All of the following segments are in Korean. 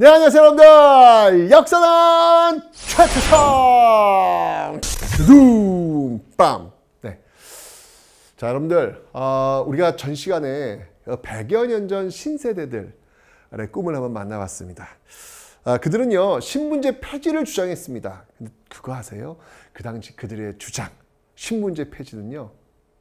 네 안녕하세요 여러분들 역사는 최태성 둠빰 네. 자 여러분들 어, 우리가 전 시간에 100여 년 전 신세대들의 꿈을 한번 만나봤습니다 아, 그들은요 신분제 폐지를 주장했습니다 근데 그거 아세요? 그 당시 그들의 주장 신분제 폐지는요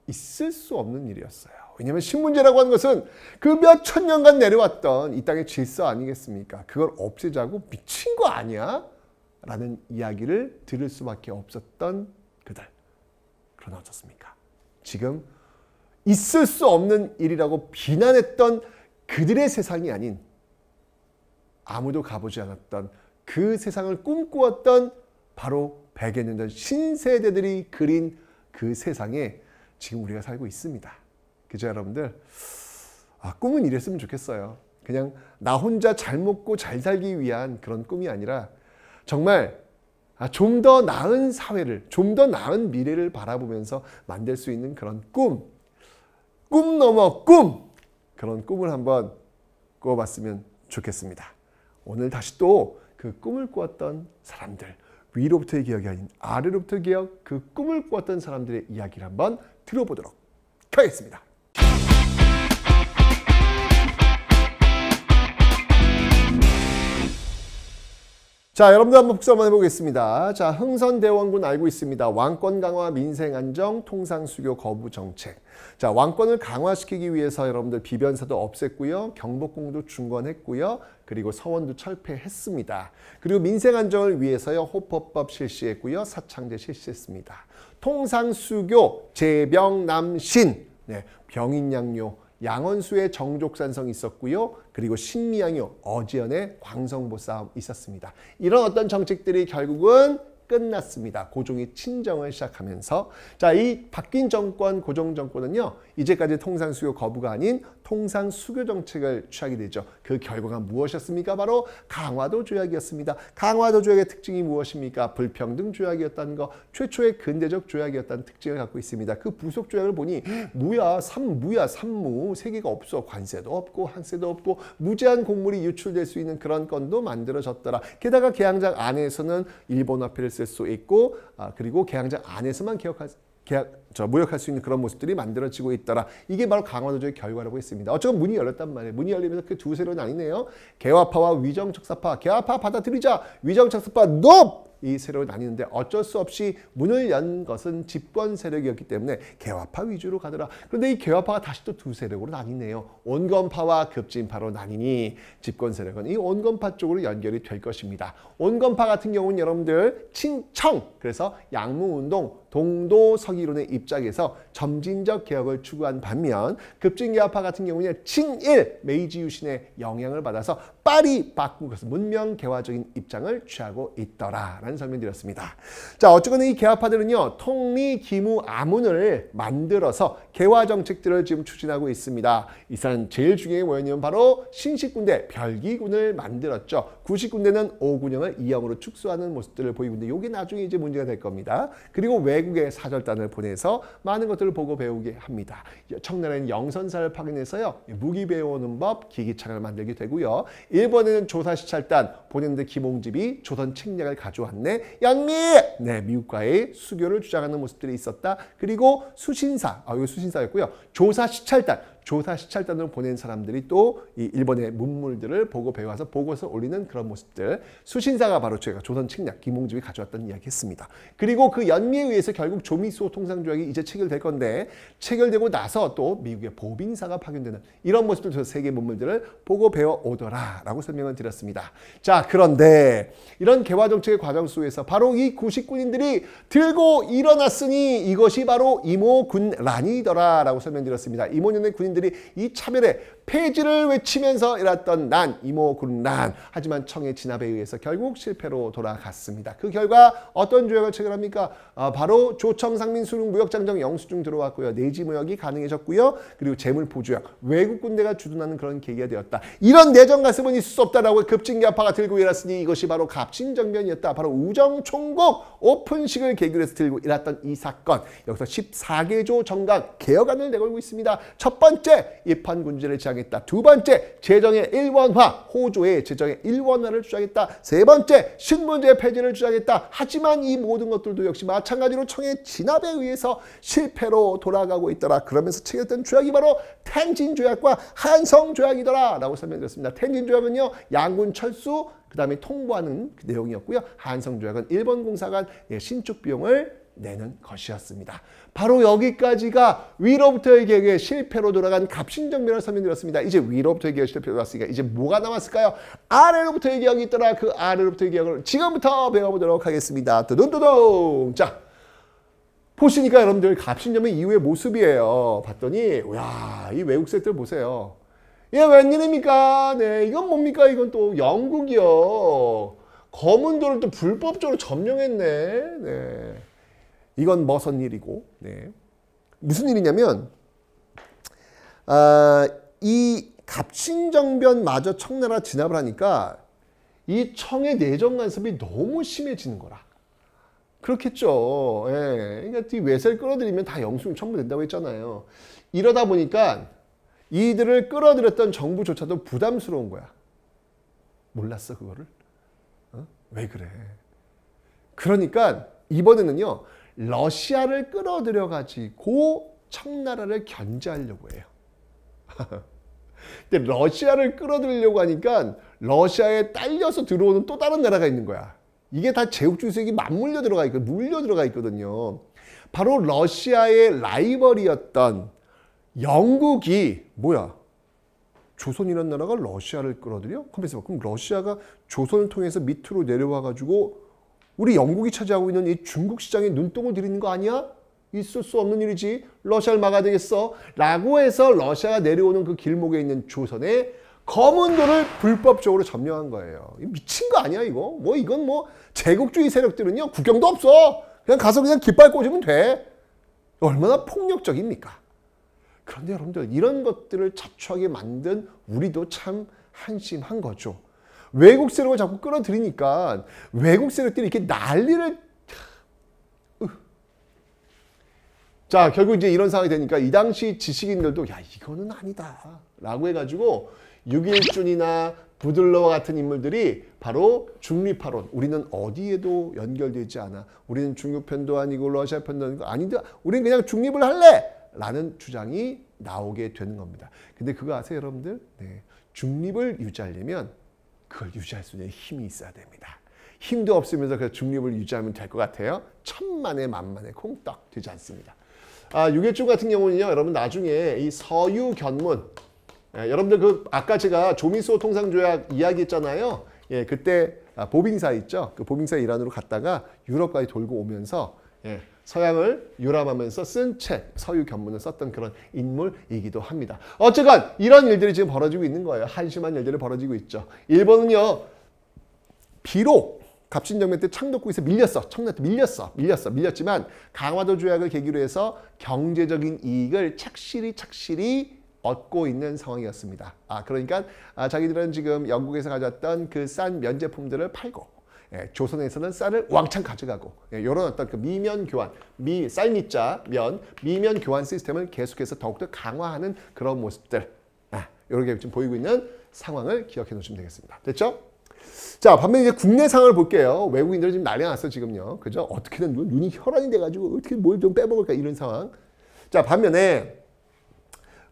있을 수 없는 일이었어요 왜냐하면 신문제라고 하는 것은 그 몇 천 년간 내려왔던 이 땅의 질서 아니겠습니까? 그걸 없애자고 미친 거 아니야? 라는 이야기를 들을 수밖에 없었던 그들. 그러나 어떻습니까? 지금 있을 수 없는 일이라고 비난했던 그들의 세상이 아닌 아무도 가보지 않았던 그 세상을 꿈꾸었던 바로 100여 년 전 신세대들이 그린 그 세상에 지금 우리가 살고 있습니다. 기자 여러분들 아, 꿈은 이랬으면 좋겠어요. 그냥 나 혼자 잘 먹고 잘 살기 위한 그런 꿈이 아니라 정말 아, 좀더 나은 사회를, 좀 더 나은 미래를 바라보면서 만들 수 있는 그런 꿈, 꿈 넘어 꿈! 그런 꿈을 한번 꾸어봤으면 좋겠습니다. 오늘 다시 또 그 꿈을 꾸었던 사람들, 위로부터의 기억이 아닌 아래로부터의 기억, 그 꿈을 꾸었던 사람들의 이야기를 한번 들어보도록 하겠습니다. 자, 여러분들 한번 복습 한번 해보겠습니다. 자, 흥선대원군 알고 있습니다. 왕권 강화, 민생 안정, 통상 수교 거부 정책. 자, 왕권을 강화시키기 위해서 여러분들 비변사도 없앴고요. 경복궁도 중건했고요. 그리고 서원도 철폐했습니다. 그리고 민생 안정을 위해서요. 호법법 실시했고요. 사창제 실시했습니다. 통상 수교, 재병 남신, 네, 병인 양료 양원수의 정족산성 있었고요. 그리고 신미양요 어지연의 광성보 싸움 있었습니다. 이런 어떤 정책들이 결국은 끝났습니다. 고종이 친정을 시작하면서 자 이 바뀐 정권 고종 정권은요 이제까지 통상 수요 거부가 아닌 통상 수교 정책을 취하게 되죠. 그 결과가 무엇이었습니까? 바로 강화도 조약이었습니다. 강화도 조약의 특징이 무엇입니까? 불평등 조약이었다는 거, 최초의 근대적 조약이었다는 특징을 갖고 있습니다. 그 부속 조약을 보니 무야, 삼무야, 삼무 세 개가 없어 관세도 없고 항세도 없고 무제한 곡물이 유출될 수 있는 그런 건도 만들어졌더라. 게다가 개항장 안에서는 일본 화폐를 쓸 수 있고 아, 그리고 개항장 안에서만 기억수 계약, 저 무역할 수 있는 그런 모습들이 만들어지고 있더라. 이게 바로 강화도조의 결과라고 했습니다. 어쩌면 문이 열렸단 말이에요. 문이 열리면서 그 두 세로 나뉘네요. 개화파와 위정척사파. 개화파 받아들이자. 위정척사파 높! 이 세로 력 나뉘는데 어쩔 수 없이 문을 연 것은 집권 세력이었기 때문에 개화파 위주로 가더라. 그런데 이 개화파가 다시 또 두 세력으로 나뉘네요. 온건파와 급진파로 나뉘니 집권 세력은 이 온건파 쪽으로 연결이 될 것입니다. 온건파 같은 경우는 여러분들 친청 그래서 양무운동 동도서기론의 입장에서 점진적 개혁을 추구한 반면 급진개혁파 같은 경우는 친일 메이지 유신의 영향을 받아서 빨리 바꾸고 문명개화적인 입장을 취하고 있더라라는 설명드렸습니다. 자 어쨌거나 이 개화파들은요 통리 기무 아문을 만들어서 개화 정책들을 지금 추진하고 있습니다. 이산 제일 중요한 뭐인은 바로 신식군대 별기군을 만들었죠. 구식군대는 오군영을 이형으로 축소하는 모습들을 보이고 있는데 이게 나중에 이제 문제가 될 겁니다. 그리고 왜 외국의 사절단을 보내서 많은 것들을 보고 배우게 합니다. 청나라는 영선사를 파견해서요. 무기 배우는 법, 기기창을 만들게 되고요. 일본에는 조사시찰단, 본인들 김홍집이 조선 책략을 가져왔네. 양미! 네, 미국과의 수교를 주장하는 모습들이 있었다. 그리고 수신사, 아, 이거 수신사였고요. 조사시찰단, 조사 시찰단으로 보낸 사람들이 또 이 일본의 문물들을 보고 배워서 보고서 올리는 그런 모습들 수신사가 바로 저희가 조선 측략 김홍집이 가져왔던 이야기 했습니다. 그리고 그 연미에 의해서 결국 조미수호 통상조약이 이제 체결될 건데 체결되고 나서 또 미국의 보빙사가 파견되는 이런 모습들 저 세계 문물들을 보고 배워오더라 라고 설명을 드렸습니다. 자 그런데 이런 개화정책의 과정 속에서 바로 이 구식군인들이 들고 일어났으니 이것이 바로 이모군란이더라 라고 설명드렸습니다. 이모년의 군인 사람들이 이 차별에 폐지를 외치면서 일었던 난, 이모군 난. 하지만 청의 진압에 의해서 결국 실패로 돌아갔습니다. 그 결과 어떤 조약을 체결합니까? 아, 바로 조청, 상민, 수능 무역장정, 영수증 들어왔고요. 내지 무역이 가능해졌고요. 그리고 재물보조약, 외국 군대가 주둔하는 그런 계기가 되었다. 이런 내정 가슴은 있을 수 없다라고 급진계파가 들고 일었으니 이것이 바로 갑신정변이었다. 바로 우정총국 오픈식을 계기로 해서 들고 일었던 이 사건. 여기서 14개조 정각 개혁안을 내걸고 있습니다. 첫 번째, 입헌군제를 지향 주장했다. 두 번째, 재정의 일원화, 호조의 재정의 일원화를 주장했다. 세 번째, 신문제 폐지를 주장했다. 하지만 이 모든 것들도 역시 마찬가지로 청의 진압에 의해서 실패로 돌아가고 있더라. 그러면서 체결된 조약이 바로 텐진 조약과 한성 조약이더라. 라고 설명드렸습니다. 텐진 조약은요, 양군 철수, 그 다음에 통보하는 그 내용이었고요. 한성 조약은 일본 공사 간 예, 신축 비용을 내는 것이었습니다. 바로 여기까지가 위로부터의 계획의 실패로 돌아간 갑신정변을 설명드렸습니다. 이제 위로부터의 계획 실패로 돌왔으니까 이제 뭐가 남았을까요? 아래로부터의 계획이 있더라. 그 아래로부터의 계획을 지금부터 배워보도록 하겠습니다. 두둥두둥! 자, 보시니까 여러분들 갑신정변 이후의 모습이에요. 봤더니 야, 이 외국 세트를 보세요. 예, 웬일입니까? 네, 이건 뭡니까? 이건 또 영국이요. 검은 돌을 또 불법적으로 점령했네. 네. 이건 머선 일이고 네. 무슨 일이냐면 아, 이갑친정변마저 청나라 진압을 하니까 이 청의 내정 간섭이 너무 심해지는 거라. 그렇겠죠. 예. 그러니까 이 외세를 끌어들이면 다 영수증 첨부된다고 했잖아요. 이러다 보니까 이들을 끌어들였던 정부조차도 부담스러운 거야. 몰랐어 그거를? 어? 왜 그래? 그러니까 이번에는요. 러시아를 끌어들여 가지고 청나라를 견제하려고 해요. 근데 러시아를 끌어들이려고 하니까 러시아에 딸려서 들어오는 또 다른 나라가 있는 거야. 이게 다 제국주의색이 맞물려 들어가 있고 물려 들어가 있거든요. 바로 러시아의 라이벌이었던 영국이 뭐야? 조선이라는 나라가 러시아를 끌어들여? 그럼 러시아가 조선을 통해서 밑으로 내려와 가지고 우리 영국이 차지하고 있는 이 중국 시장에 눈똥을 들이는 거 아니야? 있을 수 없는 일이지. 러시아를 막아야 되겠어. 라고 해서 러시아가 내려오는 그 길목에 있는 조선에 검은 돌을 불법적으로 점령한 거예요. 미친 거 아니야, 이거? 뭐, 이건 뭐, 제국주의 세력들은요, 국경도 없어. 그냥 가서 그냥 깃발 꽂으면 돼. 얼마나 폭력적입니까? 그런데 여러분들, 이런 것들을 자초하게 만든 우리도 참 한심한 거죠. 외국 세력을 자꾸 끌어들이니까 외국 세력들이 이렇게 난리를 자 결국 이제 이런 상황이 되니까 이 당시 지식인들도 야 이거는 아니다 라고 해가지고 6일준이나 부들러와 같은 인물들이 바로 중립파론 우리는 어디에도 연결되지 않아 우리는 중국편도 아니고 러시아 편도 아니고 아니다 우리는 그냥 중립을 할래 라는 주장이 나오게 되는 겁니다 근데 그거 아세요 여러분들 네. 중립을 유지하려면 그걸 유지할 수 있는 힘이 있어야 됩니다. 힘도 없으면서 그 중립을 유지하면 될 것 같아요. 천만에 만만에 콩떡 되지 않습니다. 아, 유계증 같은 경우는요. 여러분 나중에 이 서유 견문 예, 여러분들 그 아까 제가 조미소 통상조약 이야기 했잖아요. 예, 그때 아, 보빙사 있죠. 그 보빙사 일환으로 갔다가 유럽까지 돌고 오면서 예, 서양을 유람하면서 쓴 책, 서유 견문을 썼던 그런 인물이기도 합니다. 어쨌건 이런 일들이 지금 벌어지고 있는 거예요. 한심한 일들이 벌어지고 있죠. 일본은요. 비록 갑신정변 때 창덕국에서 밀렸어. 청나때 밀렸어. 밀렸어. 밀렸지만 강화도 조약을 계기로 해서 경제적인 이익을 착실히 착실히 얻고 있는 상황이었습니다. 아 그러니까 아, 자기들은 지금 영국에서 가졌던그 싼 면제품들을 팔고 예, 조선에서는 쌀을 왕창 가져가고 예, 이런 어떤 그 미면 교환, 미, 쌀 미자 면, 미면 교환 시스템을 계속해서 더욱더 강화하는 그런 모습들 아, 이렇게 지금 보이고 있는 상황을 기억해 놓으시면 되겠습니다. 됐죠? 자 반면 이제 국내 상황을 볼게요. 외국인들은 지금 난리 났어 지금요. 그죠? 어떻게든 눈, 이 혈안이 돼가지고 어떻게 뭘 좀 빼먹을까 이런 상황. 자 반면에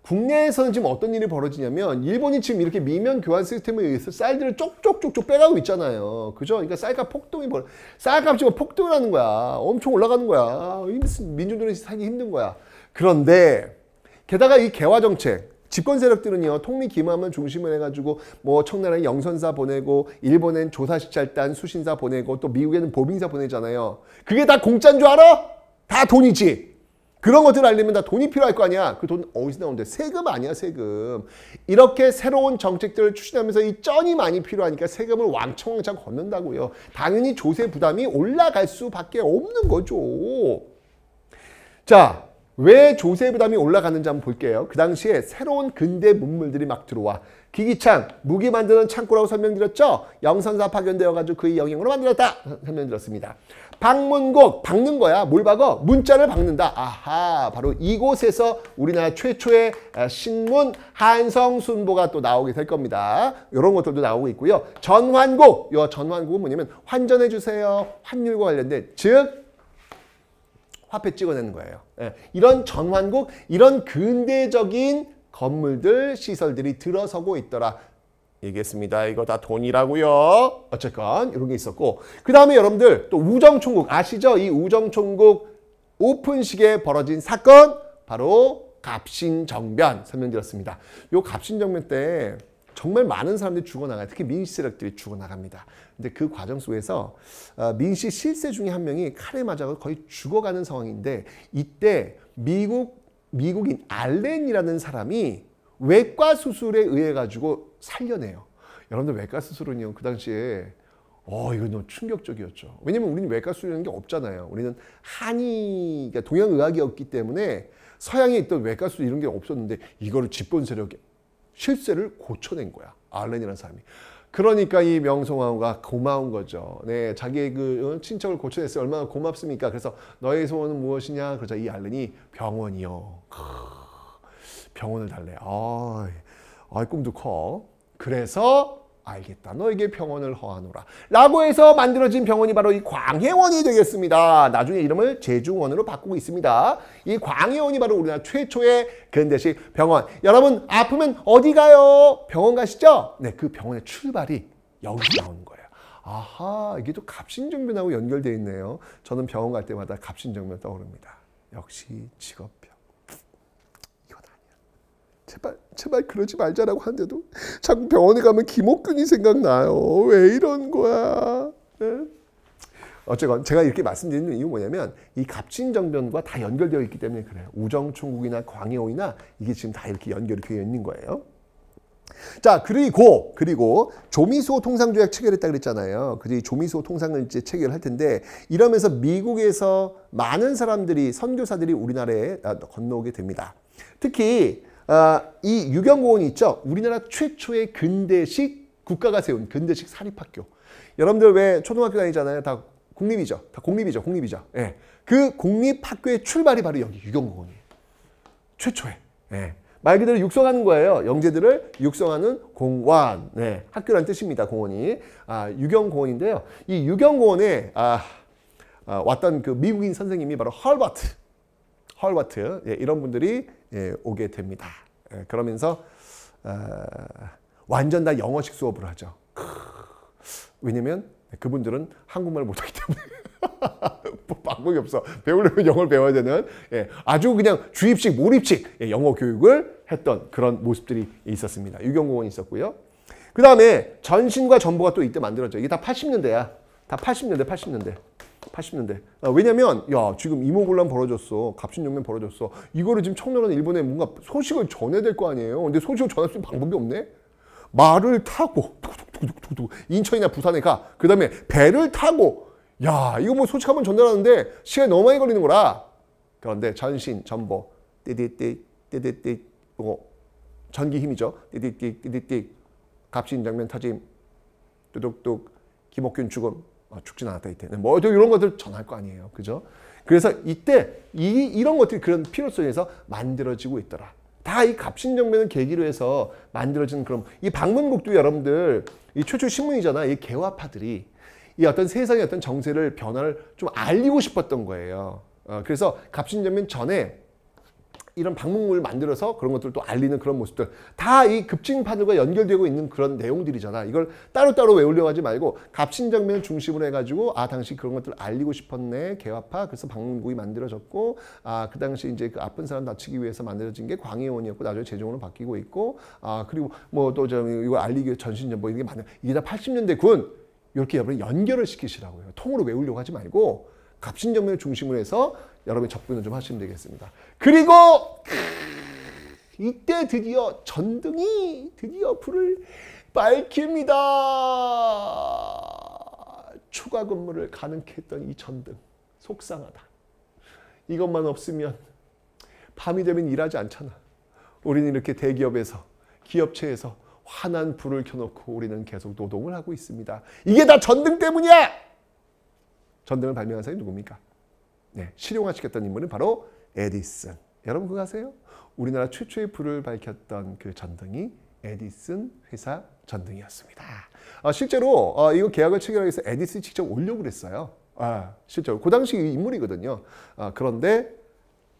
국내에서는 지금 어떤 일이 벌어지냐면 일본이 지금 이렇게 미면 교환 시스템에 의해서 쌀들을 쪽쪽쪽쪽 빼가고 있잖아요. 그죠? 그러니까 쌀값 폭등이 벌어 쌀값 지금 뭐 폭등을 하는 거야. 엄청 올라가는 거야. 민중들이 살기 힘든 거야. 그런데 게다가 이 개화 정책 집권 세력들은요 통미 기만만 중심을 해가지고 뭐 청나라에 영선사 보내고 일본엔 조사시찰단 수신사 보내고 또 미국에는 보빙사 보내잖아요 그게 다 공짜인 줄 알아? 다 돈이지 그런 것들을 알리면다 돈이 필요할 거 아니야. 그 돈 어디서 나오는데? 세금 아니야, 세금. 이렇게 새로운 정책들을 추진하면서 이 쩐이 많이 필요하니까 세금을 왕창왕창 걷는다고요. 당연히 조세 부담이 올라갈 수밖에 없는 거죠. 자, 왜 조세 부담이 올라갔는지 한번 볼게요. 그 당시에 새로운 근대 문물들이 막 들어와. 기기창, 무기 만드는 창고라고 설명드렸죠? 영선사 파견되어가지고 그의 영향으로 만들었다. 설명드렸습니다. 박문곡 박는 거야. 뭘 박어? 문자를 박는다. 아하 바로 이곳에서 우리나라 최초의 아, 신문 한성순보가 또 나오게 될 겁니다. 이런 것들도 나오고 있고요. 전환곡 요 전환곡은 뭐냐면 환전해 주세요. 환율과 관련된 즉 화폐 찍어내는 거예요. 예, 이런 전환곡 이런 근대적인 건물들 시설들이 들어서고 있더라. 얘기했습니다. 이거 다 돈이라고요. 어쨌건 이런 게 있었고 그 다음에 여러분들 또 우정총국 아시죠? 이 우정총국 오픈식에 벌어진 사건 바로 갑신정변 설명드렸습니다. 요 갑신정변 때 정말 많은 사람들이 죽어나가요. 특히 민씨 세력들이 죽어나갑니다. 근데 그 과정 속에서 어, 민씨 실세 중에 한 명이 칼에 맞아 거의 죽어가는 상황인데 이때 미국 미국인 알렌이라는 사람이 외과 수술에 의해 가지고 살려내요. 여러분들 외과 수술은요 그 당시에 어이거 너무 충격적이었죠. 왜냐면 우리는 외과 수술이라는 게 없잖아요. 우리는 한의 그러니까 동양의학이었기 때문에 서양에 있던 외과 수술 이런 게 없었는데 이거를 집권 세력이 실세를 고쳐낸 거야. 알렌이라는 사람이. 그러니까 이 명성황후가 고마운 거죠. 네, 자기의 그 어, 친척을 고쳐냈어요. 얼마나 고맙습니까? 그래서 너의 소원은 무엇이냐? 그러자 이 알렌이 병원이요. 병원을 달래. 아, 아 꿈도 커. 그래서 알겠다. 너에게 병원을 허하노라. 라고 해서 만들어진 병원이 바로 이 광해원이 되겠습니다. 나중에 이름을 제중원으로 바꾸고 있습니다. 이 광해원이 바로 우리나라 최초의 근대식 병원. 여러분 아프면 어디 가요? 병원 가시죠? 네, 그 병원의 출발이 여기서 나오는 거예요. 아하, 이게 또 갑신정변하고 연결돼 있네요. 저는 병원 갈 때마다 갑신정변 떠오릅니다. 역시 직업 제발 제발 그러지 말자라고 하는데도 자꾸 병원에 가면 기목균이 생각나요. 왜 이런 거야? 네? 어쨌건 제가 이렇게 말씀드리는 이유 뭐냐면 이 갑진정변과 다 연결되어 있기 때문에 그래요. 우정충국이나 광해오이나 이게 지금 다 이렇게 연결이 되어 있는 거예요. 자 그리고 그리고 조미소 통상조약 체결했다 그랬잖아요. 그래서 조미소 통상을 이제 체결할 텐데 이러면서 미국에서 많은 사람들이 선교사들이 우리나라에 아, 건너오게 됩니다. 특히 아, 이 유경공원이 있죠. 우리나라 최초의 근대식 국가가 세운 근대식 사립학교. 여러분들 왜 초등학교 다니잖아요. 다 국립이죠. 다 공립이죠. 공립이죠. 예. 그 공립학교의 출발이 바로 여기 유경공원이에요. 최초의 예. 말 그대로 육성하는 거예요. 영재들을 육성하는 공원. 네, 학교란 뜻입니다. 공원이. 아, 유경공원인데요. 이 유경공원에 아, 아, 왔던 그 미국인 선생님이 바로 헐버트. 헐버트. 예, 이런 분들이 예, 오게 됩니다. 예, 그러면서 어, 완전 다 영어식 수업을 하죠. 왜냐면 그분들은 한국말 못하기 때문에 뭐 방법이 없어. 배우려면 영어를 배워야 되는 예, 아주 그냥 주입식 몰입식 영어 교육을 했던 그런 모습들이 있었습니다. 유경공원 있었고요. 그 다음에 전신과 전보가 또 이때 만들어져. 이게 다 80년대야. 다 80년대, 80년대. 80년대. 아, 왜냐면 야 지금 이모곤란 벌어졌어. 갑신용맹 벌어졌어. 이거를 지금 청나은 일본에 뭔가 소식을 전해야 될 거 아니에요. 근데 소식을 전할 수 있는 방법이 없네. 말을 타고 툭툭툭툭툭 인천이나 부산에 가. 그 다음에 배를 타고 야 이거 뭐 소식 한번 전달하는데 시간이 너무 많이 걸리는 거라. 그런데 전신 전보 띠띠띠 띠띠띠 어, 전기 힘이죠. 띠띠띠 띠띠띠 갑신 장면 타짐 뚜둑뚝 김옥균 죽음 어, 죽진 않았다 이때. 뭐 이런 것들 전할 거 아니에요. 그죠? 그래서 이때 이, 이런 것들이 그런 필요성에서 만들어지고 있더라. 다 이 갑신정변을 계기로 해서 만들어진 그런 이 방문국도 여러분들 이 최초 신문이잖아. 이 개화파들이 이 어떤 세상의 어떤 정세를 변화를 좀 알리고 싶었던 거예요. 어, 그래서 갑신정변 전에 이런 방문문을 만들어서 그런 것들을또 알리는 그런 모습들 다 이급진파들과 연결되고 있는 그런 내용들이잖아. 이걸 따로따로 외우려고 하지 말고 갑신정변 중심으로 해가지고 아 당시 그런 것들 을 알리고 싶었네. 개화파 그래서 방문국이 만들어졌고 아 그 당시 이제 그 아픈 사람 다치기 위해서 만들어진 게 광해원이었고 나중에 재종으로 바뀌고 있고 아 그리고 뭐 또 저 이거 알리기 위해 전신전 보 이런 게많아 이게 다 80년대 군 이렇게 여러분 연결을 시키시라고요. 통으로 외우려고 하지 말고 갑신전문을 중심으로 해서 여러분이 접근을 좀 하시면 되겠습니다. 그리고 이때 드디어 전등이 드디어 불을 밝힙니다. 추가 근무를 가능케 했던 이 전등 속상하다. 이것만 없으면 밤이 되면 일하지 않잖아. 우리는 이렇게 대기업에서 기업체에서 환한 불을 켜놓고 우리는 계속 노동을 하고 있습니다. 이게 다 전등 때문이야! 전등을 발명한 사람이 누굽니까? 네, 실용화시켰던 인물은 바로 에디슨. 여러분 그거 아세요? 우리나라 최초의 불을 밝혔던 그 전등이 에디슨 회사 전등이었습니다. 아, 실제로 어, 이거 계약을 체결하기 위해서 에디슨이 직접 올려고 그랬어요. 아, 실제로 그 당시 인물이거든요. 아, 그런데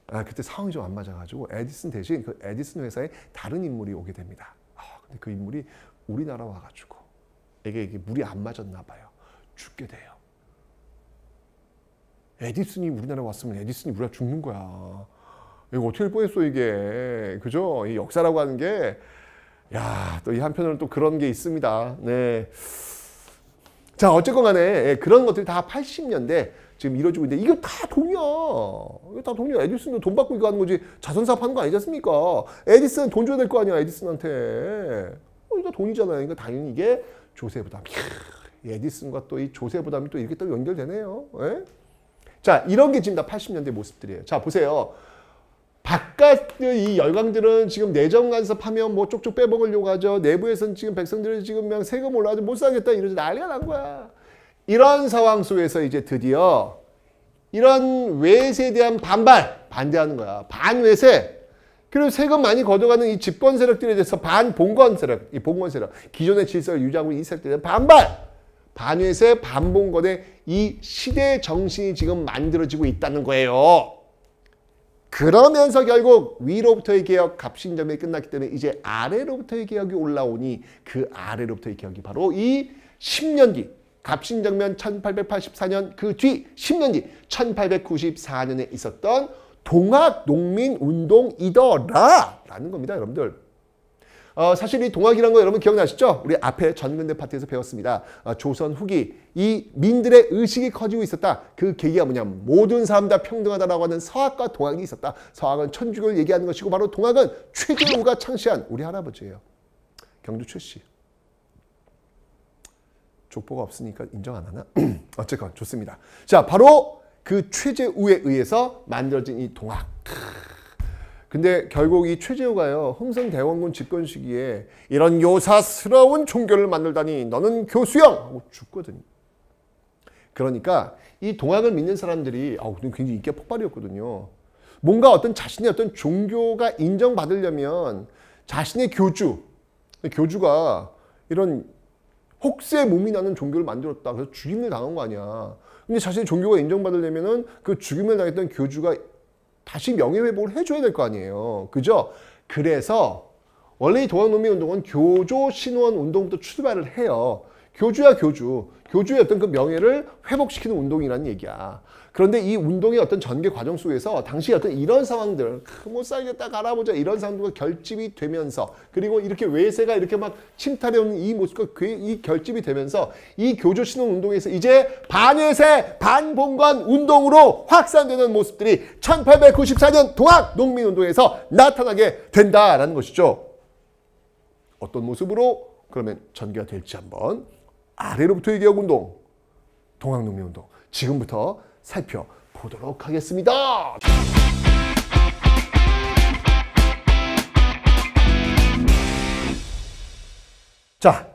아, 그때 상황이 좀 안 맞아가지고 에디슨 대신 그 에디슨 회사에 다른 인물이 오게 됩니다. 아, 근데 그 인물이 우리나라 와가지고 이게, 이게 물이 안 맞았나 봐요. 죽게 돼요. 에디슨이 우리나라에 왔으면 에디슨이 우리가 죽는 거야. 이거 어떻게 뻔했어 이게. 그죠? 이 역사라고 하는 게 야, 또 이 한편으로는 또 그런 게 있습니다. 네. 자, 어쨌건 간에 예, 그런 것들이 다 80년대 지금 이루어지고 있는데 이거 다 돈이야. 이거 다 돈이야. 에디슨도 돈 받고 이거 하는 거지 자선사업 하는 거 아니지 않습니까? 에디슨 돈 줘야 될 거 아니야, 에디슨한테. 어, 이거 돈이잖아요. 그러니까 당연히 이게 조세 부담. 에디슨과 또 이 조세 부담이 또 이렇게 또 연결되네요. 예? 자, 이런 게 지금 다 80년대 모습들이에요. 자, 보세요. 바깥의 이 열강들은 지금 내정 간섭하면 뭐 쪽쪽 빼먹으려고 하죠. 내부에서는 지금 백성들이 지금 그냥 세금 올라가지 못 사겠다 이러지 난리가 난 거야. 이런 상황 속에서 이제 드디어 이런 외세에 대한 반발, 반대하는 거야. 반외세. 그리고 세금 많이 걷어가는 이 집권 세력들에 대해서 반봉건 세력, 이 봉건 세력, 기존의 질서를 유지하고 있는 이 세력들에 대한 반발. 반외세 반봉거대 이 시대 정신이 지금 만들어지고 있다는 거예요. 그러면서 결국 위로부터의 개혁, 갑신점이 끝났기 때문에 이제 아래로부터의 개혁이 올라오니 그 아래로부터의 개혁이 바로 이 10년기, 갑신정면 1884년 그 뒤 10년기 1894년에 있었던 동학농민운동이더라 라는 겁니다 여러분들 어, 사실 이 동학이란 거 여러분 기억나시죠? 우리 앞에 전근대 파트에서 배웠습니다. 어, 조선 후기 이 민들의 의식이 커지고 있었다. 그 계기가 뭐냐? 모든 사람 다 평등하다라고 하는 서학과 동학이 있었다. 서학은 천주교를 얘기하는 것이고 바로 동학은 최재우가 창시한 우리 할아버지예요. 경주 출시. 족보가 없으니까 인정 안 하나? 어쨌건 좋습니다. 자, 바로 그 최재우에 의해서 만들어진 이 동학. 근데 결국 이 최재우가요 흥선 대원군 집권 시기에 이런 요사스러운 종교를 만들다니 너는 교수형 하고 죽거든요. 그러니까 이 동학을 믿는 사람들이 아, 굉장히 인기 폭발이었거든요. 뭔가 어떤 자신의 어떤 종교가 인정받으려면 자신의 교주, 교주가 이런 혹세 몸이 나는 종교를 만들었다. 그래서 죽임을 당한 거 아니야. 근데 자신의 종교가 인정받으려면그 죽임을 당했던 교주가 다시 명예회복을 해줘야 될 거 아니에요. 그죠? 그래서 원래 이 동학농민 운동은 교조 신원 운동부터 출발을 해요. 교주야 교주. 교주의 어떤 그 명예를 회복시키는 운동이라는 얘기야. 그런데 이 운동의 어떤 전개 과정 속에서 당시 어떤 이런 상황들 그 못 살겠다 가아보자 이런 상황들 결집이 되면서 그리고 이렇게 외세가 이렇게 막 침탈해오는 이 모습과 그 이 결집이 되면서 이 교조 신흥 운동에서 이제 반외세 반봉관 운동으로 확산되는 모습들이 1894년 동학 농민운동에서 나타나게 된다라는 것이죠. 어떤 모습으로 그러면 전개가 될지 한번 아래로부터 의기하 운동 동학 농민운동 지금부터 살펴보도록 하겠습니다. 자,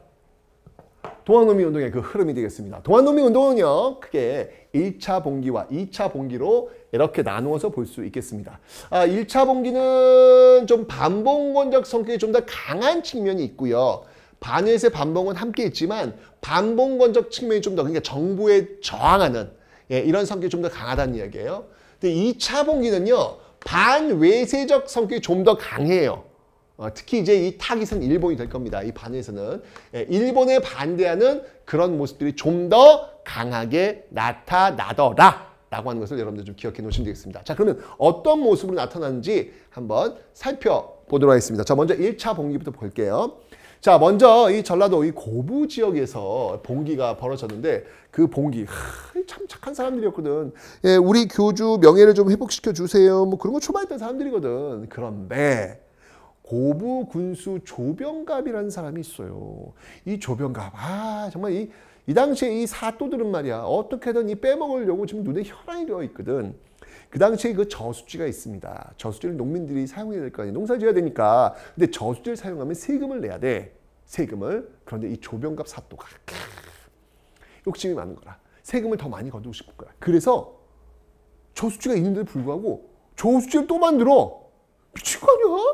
동학농민 운동의 그 흐름이 되겠습니다. 동학농민 운동은요. 크게 1차 봉기와 2차 봉기로 이렇게 나누어서 볼 수 있겠습니다. 아, 1차 봉기는 좀 반봉건적 성격이 좀 더 강한 측면이 있고요. 반외세 반봉은 함께 있지만 반봉건적 측면이 좀 더 그러니까 정부에 저항하는 예, 이런 성격이 좀 더 강하다는 이야기예요. 근데 2차 봉기는요. 반외세적 성격이 좀 더 강해요. 어, 특히 이제 이 타깃은 일본이 될 겁니다. 이 반에서는. 예, 일본에 반대하는 그런 모습들이 좀 더 강하게 나타나더라. 라고 하는 것을 여러분들 좀 기억해 놓으시면 되겠습니다. 자 그러면 어떤 모습으로 나타나는지 한번 살펴보도록 하겠습니다. 자 먼저 1차 봉기부터 볼게요. 자, 먼저 이 전라도 이 고부 지역에서 봉기가 벌어졌는데 그 봉기 하, 참 착한 사람들이었거든. 예, 우리 교주 명예를 좀 회복시켜 주세요. 뭐 그런 거 초반했던 사람들이거든. 그런데 고부 군수 조병갑이라는 사람이 있어요. 이 조병갑, 아 정말 이, 이 당시에 이 사또들은 말이야 어떻게든 이 빼먹으려고 지금 눈에 혈안이 되어 있거든. 그 당시에 그 저수지가 있습니다. 저수지를 농민들이 사용해야 될 거 아니에요. 농사 지어야 되니까. 근데 저수지를 사용하면 세금을 내야 돼. 세금을. 그런데 이 조병갑 사또가 욕심이 많은 거라. 세금을 더 많이 거두고 싶은 거야. 그래서 저수지가 있는데도 불구하고 저수지를 또 만들어. 미친 거 아니야?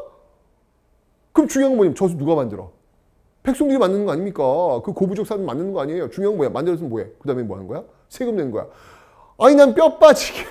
그럼 중요한 건 뭐냐면 저수 누가 만들어? 백성들이 만드는 거 아닙니까? 그 고부족 사람 만드는 거 아니에요? 중요한 건 뭐야? 만들었으면 뭐해? 그 다음에 뭐 하는 거야? 세금 내는 거야. 아니 난 뼈 빠지게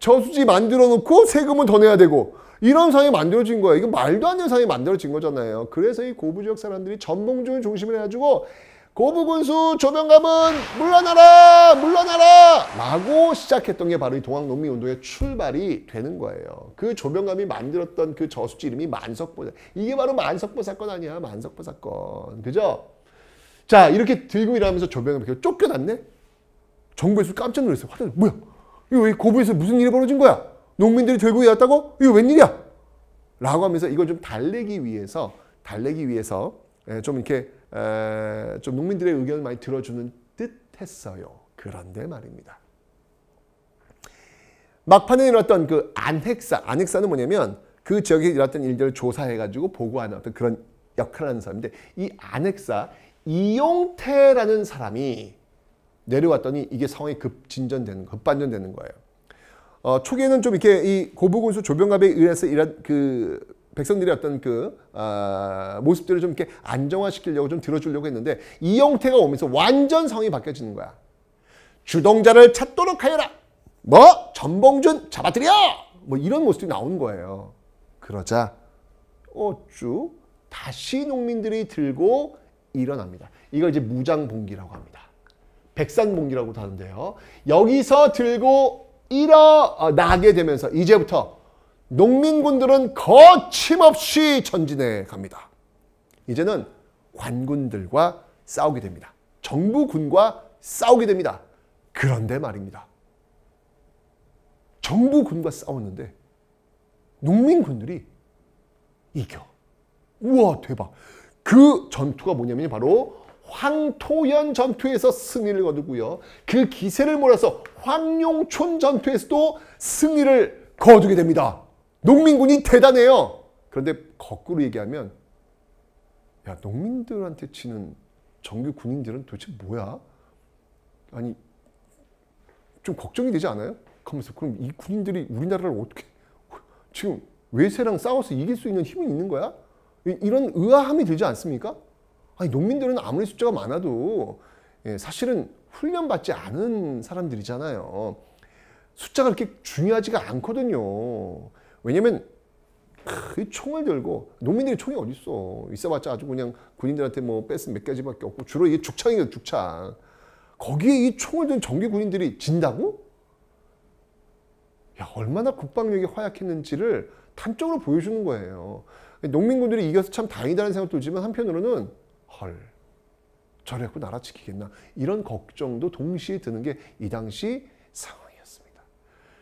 저수지 만들어 놓고 세금은 더 내야 되고 이런 사회 만들어진 거예요. 이건 말도 안 되는 사회 만들어진 거잖아요. 그래서 이 고부 지역 사람들이 전봉준을 중심으 해가지고 고부 군수 조병감은 물러나라 물러나라 라고 시작했던 게 바로 이 동학농민운동의 출발이 되는 거예요. 그 조병감이 만들었던 그 저수지 이름이 만석보 이게 바로 만석보 사건 아니야 만석보 사건 그죠? 자 이렇게 들고 일하면서 조병감이 쫓겨났네? 정부에서 깜짝 놀랐어요. 화장 뭐야 이거 왜 고부에서 무슨 일이 벌어진 거야? 농민들이 들고 에 왔다고? 이거 웬일이야? 라고 하면서 이걸 좀 달래기 위해서 달래기 위해서 예, 좀 이렇게 좀 농민들의 의견을 많이 들어주는 듯했어요. 그런데 말입니다. 막판에 일어났던 그 안핵사, 안핵사는 뭐냐면 그 지역에 일어났던 일들을 조사해가지고 보고하는 어떤 그런 역할을 하는 사람인데 이 안핵사 이용태라는 사람이 내려왔더니 이게 상황이 급진전되는, 급반전되는 거예요. 어, 초기에는 좀 이렇게 이 고부군수 조병갑에 의해서 일한 그 백성들의 어떤 그 어, 모습들을 좀 이렇게 안정화시키려고 좀 들어주려고 했는데 이 형태가 오면서 완전 성이 바뀌어지는 거야. 주동자를 찾도록 하여라. 뭐 전봉준 잡아들여. 뭐 이런 모습이 나오 거예요. 그러자 어쭈 다시 농민들이 들고 일어납니다. 이걸 이제 무장봉기라고 합니다. 백상봉기라고도 하는데요. 여기서 들고 일어나게 어, 되면서 이제부터 농민군들은 거침없이 전진해 갑니다. 이제는 관군들과 싸우게 됩니다. 정부군과 싸우게 됩니다. 그런데 말입니다. 정부군과 싸웠는데 농민군들이 이겨. 우와 대박. 그 전투가 뭐냐면 바로 황토현 전투에서 승리를 거두고요. 그 기세를 몰아서 황룡촌 전투에서도 승리를 거두게 됩니다. 농민군이 대단해요. 그런데 거꾸로 얘기하면 야 농민들한테 치는 정규 군인들은 도대체 뭐야? 아니 좀 걱정이 되지 않아요? 가면서 그럼 이 군인들이 우리나라를 어떻게 지금 외세랑 싸워서 이길 수 있는 힘이 있는 거야? 이런 의아함이 들지 않습니까? 아니 농민들은 아무리 숫자가 많아도 예, 사실은 훈련받지 않은 사람들이잖아요. 숫자가 그렇게 중요하지가 않거든요. 왜냐면 그 총을 들고 농민들이 총이 어디 있어? 있어봤자 아주 그냥 군인들한테 뭐 뺏은 몇 가지밖에 없고 주로 이게 죽창이에요, 죽창. 거기에 이 총을 든 정기 군인들이 진다고? 야 얼마나 국방력이 허약했는지를 단적으로 보여주는 거예요. 농민군들이 이겨서 참 다행이다는 생각도 들지만 한편으로는 헐, 저래 갖고 나라 지키겠나? 이런 걱정도 동시에 드는 게 이 당시 상황이었습니다.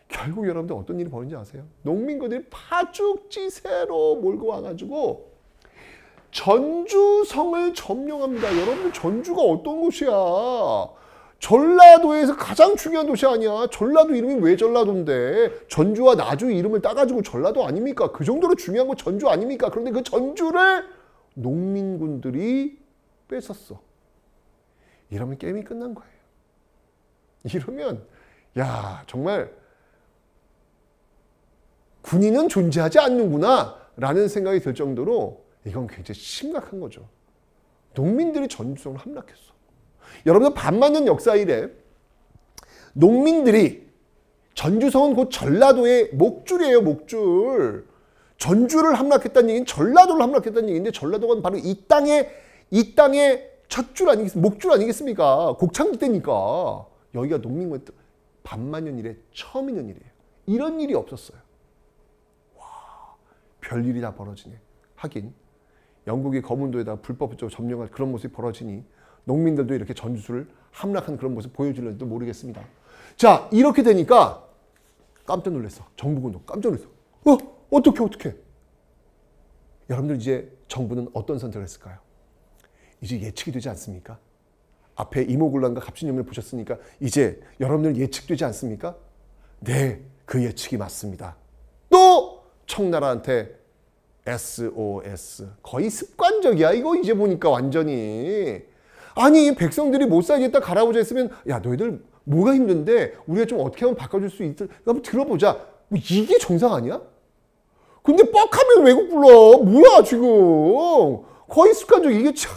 결국 여러분들 어떤 일이 벌어진지 아세요? 농민군들이 파죽지세로 몰고 와가지고 전주성을 점령합니다. 여러분들 전주가 어떤 곳이야? 전라도에서 가장 중요한 도시 아니야. 전라도 이름이 왜 전라도인데 전주와 나주 이름을 따가지고 전라도 아닙니까? 그 정도로 중요한 건 전주 아닙니까? 그런데 그 전주를 농민군들이 뺏었어. 이러면 게임이 끝난 거예요. 이러면 야 정말 군인은 존재하지 않는구나 라는 생각이 들 정도로 이건 굉장히 심각한 거죠. 농민들이 전주성을 함락했어. 여러분 반만년 역사 이래 농민들이 전주성은 곧 전라도의 목줄이에요 목줄. 전주를 함락했다는 얘기는 전라도를 함락했다는 얘기인데 전라도가 바로 이 땅에 이 땅에 첫 줄 아니겠습니까? 목줄 아니겠습니까? 곡창기 때니까 여기가 농민군 반만년 이래 처음 있는 일이에요. 이런 일이 없었어요. 와, 별일이 다 벌어지네. 하긴 영국이 거문도에다 불법적으로 점령할 그런 모습이 벌어지니 농민들도 이렇게 전주를 함락한 그런 모습 보여줄는지도 모르겠습니다. 자, 이렇게 되니까 깜짝 놀랐어. 정부군도 깜짝 놀랐어. 어? 어떻게 어떻게? 여러분들 이제 정부는 어떤 선택을 했을까요? 이제 예측이 되지 않습니까? 앞에 이모굴란과 갑신염을 보셨으니까 이제 여러분들 예측되지 않습니까? 네, 그 예측이 맞습니다. 또 청나라한테 SOS 거의 습관적이야 이거 이제 보니까 완전히 아니 백성들이 못 살겠다 가라보자 했으면 야 너희들 뭐가 힘든데 우리가 좀 어떻게 하면 바꿔줄 수 있을 한번 들어보자 뭐 이게 정상 아니야? 근데 뻑하면 외국 불러. 뭐야 지금. 거의 습관적 이게 참.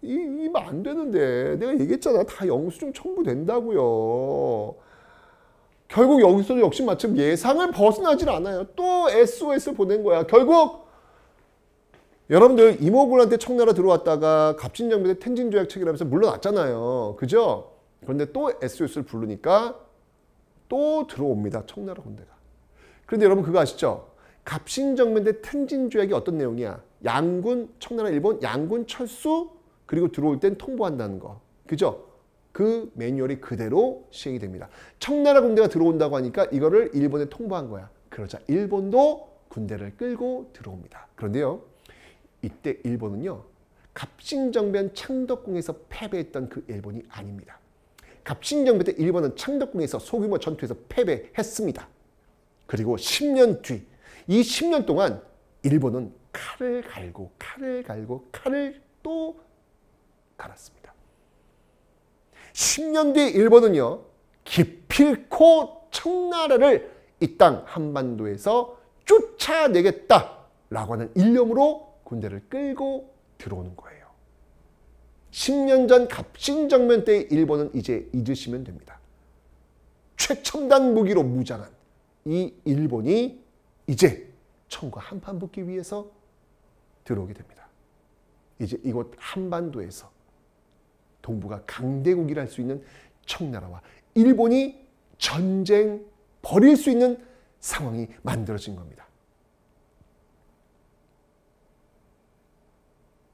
이면 이안 되는데 내가 얘기했잖아 다 영수증 첨부된다고요 결국 여기서 도 역시 마침 예상을 벗어나질 않아요 또 SOS를 보낸 거야 결국 여러분들 이모군한테 청나라 들어왔다가 갑진정부대 텐진조약 체결하면서 물러났잖아요 그죠? 그런데 또 SOS를 부르니까 또 들어옵니다. 청나라 군대가. 그런데 여러분 그거 아시죠? 갑신정변대 텐진 조약이 어떤 내용이야? 양군, 청나라 일본, 양군 철수 그리고 들어올 땐 통보한다는 거. 그죠? 그 매뉴얼이 그대로 시행이 됩니다. 청나라 군대가 들어온다고 하니까 이거를 일본에 통보한 거야. 그러자 일본도 군대를 끌고 들어옵니다. 그런데요. 이때 일본은요. 갑신정변 창덕궁에서 패배했던 그 일본이 아닙니다. 갑신정배때 일본은 창덕궁에서 소규모 전투에서 패배했습니다. 그리고 10년 뒤, 이 10년 동안 일본은 칼을 갈고 칼을 갈고 칼을 또 갈았습니다. 10년 뒤 일본은요. 기필코 청나라를 이 땅 한반도에서 쫓아내겠다라고 하는 일념으로 군대를 끌고 들어오는 거예요. 10년 전 갑신정면 때의 일본은 이제 잊으시면 됩니다. 최첨단 무기로 무장한 이 일본이 이제 청과 한판 붙기 위해서 들어오게 됩니다. 이제 이곳 한반도에서 동부가 강대국이라 할 수 있는 청나라와 일본이 전쟁 벌일 수 있는 상황이 만들어진 겁니다.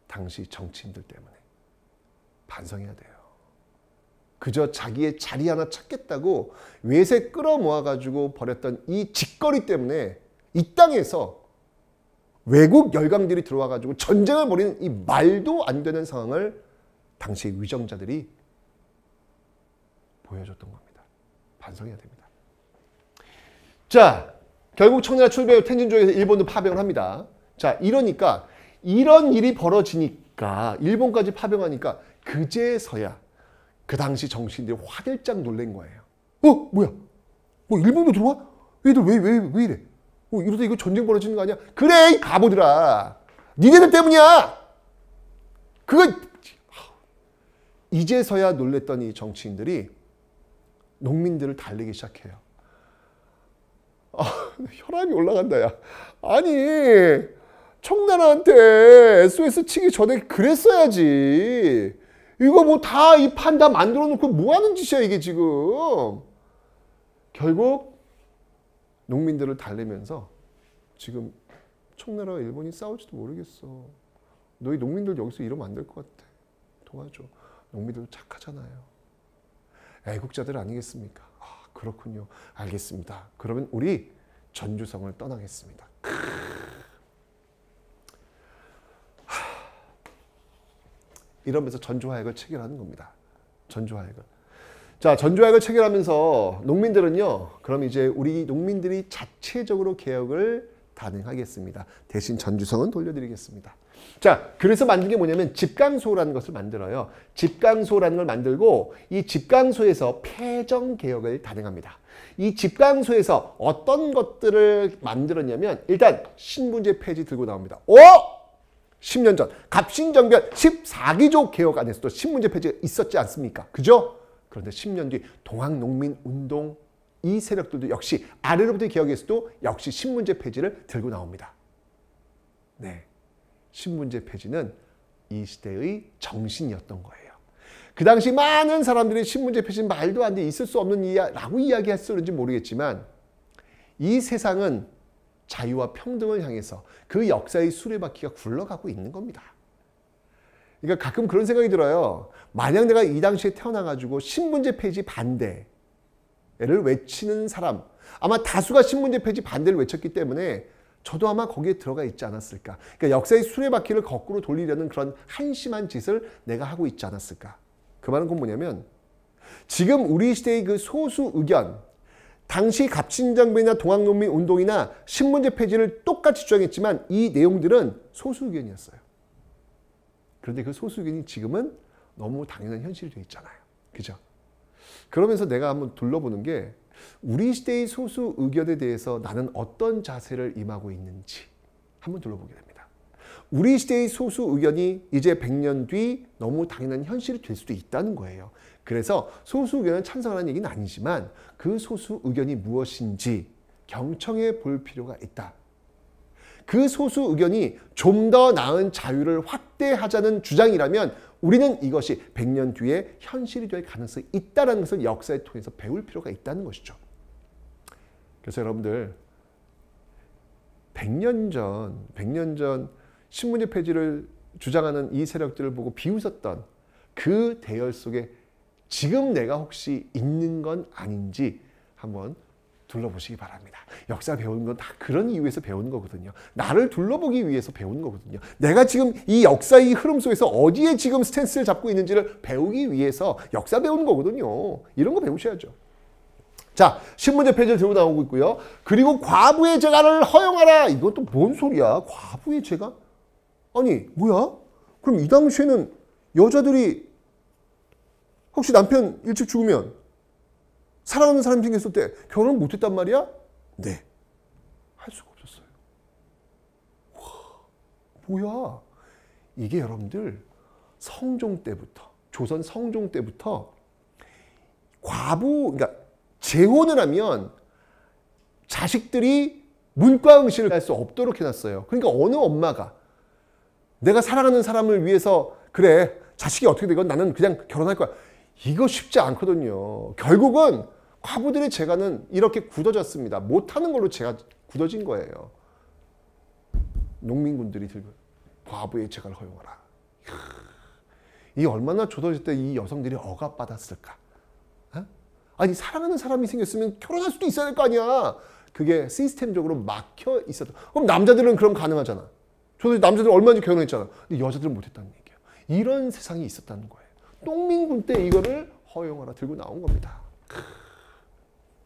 당시 정치인들 때문에. 반성해야 돼요. 그저 자기의 자리 하나 찾겠다고 외세 끌어모아 가지고 벌였던 이 짓거리 때문에 이 땅에서 외국 열강들이 들어와 가지고 전쟁을 벌이는 이 말도 안 되는 상황을 당시 위정자들이 보여줬던 겁니다. 반성해야 됩니다. 자, 결국 청나라 출배후 텐진조에서 일본도 파병을 합니다. 자, 이러니까 이런 일이 벌어지니까 일본까지 파병하니까 그제서야 그 당시 정치인들이 화들짝 놀란 거예요. 어? 뭐야? 뭐 일본도 들어와? 얘들 왜, 왜, 왜 이래? 어, 이러다 이거 전쟁 벌어지는 거 아니야? 그래, 이 바보들아. 니네들 때문이야! 그거, 이제서야 놀랬던 이 정치인들이 농민들을 달리기 시작해요. 아, 혈압이 올라간다, 야. 아니, 청나라한테 SOS 치기 전에 그랬어야지. 이거 뭐 다 이판다 만들어 놓고 뭐 하는 짓이야 이게 지금. 결국 농민들을 달래면서 지금 총나라 일본이 싸울지도 모르겠어. 너희 농민들 여기서 이러면 안 될 것 같아. 도와줘. 농민들 착하잖아요. 애국자들 아니겠습니까? 아, 그렇군요. 알겠습니다. 그러면 우리 전주성을 떠나겠습니다. 크으. 이러면서 전조화약을 체결하는 겁니다. 전조화약을. 자, 전조약을 화 체결하면서 농민들은요, 그럼 이제 우리 농민들이 자체적으로 개혁을 단행하겠습니다. 대신 전주성은 돌려드리겠습니다. 자, 그래서 만든 게 뭐냐면 집강소라는 것을 만들어요. 집강소라는 걸 만들고 이 집강소에서 폐정 개혁을 단행합니다. 이 집강소에서 어떤 것들을 만들었냐면 일단 신분제 폐지 들고 나옵니다. 오! 어? 10년 전 갑신정변 14기조 개혁 안에서도 신문제 폐지가 있었지 않습니까? 그죠? 그런데 10년 뒤 동학농민운동 이 세력들도 역시 아래로부터 개혁에서도 역시 신문제 폐지를 들고 나옵니다. 네, 신문제 폐지는 이 시대의 정신이었던 거예요. 그 당시 많은 사람들이 신문제 폐지 말도 안 돼 있을 수 없는 이야라고 이야기했을지 모르겠지만 이 세상은 자유와 평등을 향해서 그 역사의 수레바퀴가 굴러가고 있는 겁니다. 그러니까 가끔 그런 생각이 들어요. 만약 내가 이 당시에 태어나가지고 신분제 폐지 반대를 외치는 사람, 아마 다수가 신분제 폐지 반대를 외쳤기 때문에 저도 아마 거기에 들어가 있지 않았을까. 그러니까 역사의 수레바퀴를 거꾸로 돌리려는 그런 한심한 짓을 내가 하고 있지 않았을까. 그 말은 뭐냐면 지금 우리 시대의 그 소수 의견, 당시 갑신정변이나 동학농민운동이나 신문제 폐지를 똑같이 주장했지만 이 내용들은 소수 의견이었어요. 그런데 그 소수 의견이 지금은 너무 당연한 현실이 되어 있잖아요. 그죠? 그러면서 내가 한번 둘러보는 게 우리 시대의 소수 의견에 대해서 나는 어떤 자세를 임하고 있는지 한번 둘러보게 됩니다. 우리 시대의 소수 의견이 이제 100년 뒤 너무 당연한 현실이 될 수도 있다는 거예요. 그래서 소수 의견을 찬성하는 얘기는 아니지만 그 소수 의견이 무엇인지 경청해 볼 필요가 있다. 그 소수 의견이 좀 더 나은 자유를 확대하자는 주장이라면 우리는 이것이 100년 뒤에 현실이 될 가능성이 있다는 것을 역사를 통해서 배울 필요가 있다는 것이죠. 그래서 여러분들 100년 전, 100년 전 신문지 폐지를 주장하는 이 세력들을 보고 비웃었던 그 대열 속에 지금 내가 혹시 있는 건 아닌지 한번 둘러보시기 바랍니다. 역사 배우는 건 다 그런 이유에서 배우는 거거든요. 나를 둘러보기 위해서 배우는 거거든요. 내가 지금 이 역사의 흐름 속에서 어디에 지금 스탠스를 잡고 있는지를 배우기 위해서 역사 배우는 거거든요. 이런 거 배우셔야죠. 자, 신문제 페이지를 들고 나오고 있고요. 그리고 과부의 재가를 허용하라. 이건 또 뭔 소리야? 과부의 재가? 아니, 뭐야? 그럼 이 당시에는 여자들이 혹시 남편 일찍 죽으면 사랑하는 사람 생겼을 때 결혼 못했단 말이야? 네. 할 수가 없었어요. 와, 뭐야. 이게 여러분들 성종 때부터, 조선 성종 때부터 과부, 그러니까 재혼을 하면 자식들이 문과 응시를 할 수 없도록 해놨어요. 그러니까 어느 엄마가 내가 사랑하는 사람을 위해서 그래 자식이 어떻게 되건 나는 그냥 결혼할 거야. 이거 쉽지 않거든요. 결국은 과부들의 재가는 이렇게 굳어졌습니다. 못하는 걸로 제가 굳어진 거예요. 농민군들이 들고 과부의 재가를 허용하라. 이 얼마나 조던질 때이 여성들이 억압받았을까. 어? 아니 사랑하는 사람이 생겼으면 결혼할 수도 있어야 될 거 아니야. 그게 시스템적으로 막혀 있었다. 그럼 남자들은 그럼 가능하잖아. 저도 남자들은 얼마든지 결혼했잖아. 근데 여자들은 못했다는 얘기야. 이런 세상이 있었다는 거예요. 농민군 때 이거를 허용하라 들고 나온 겁니다.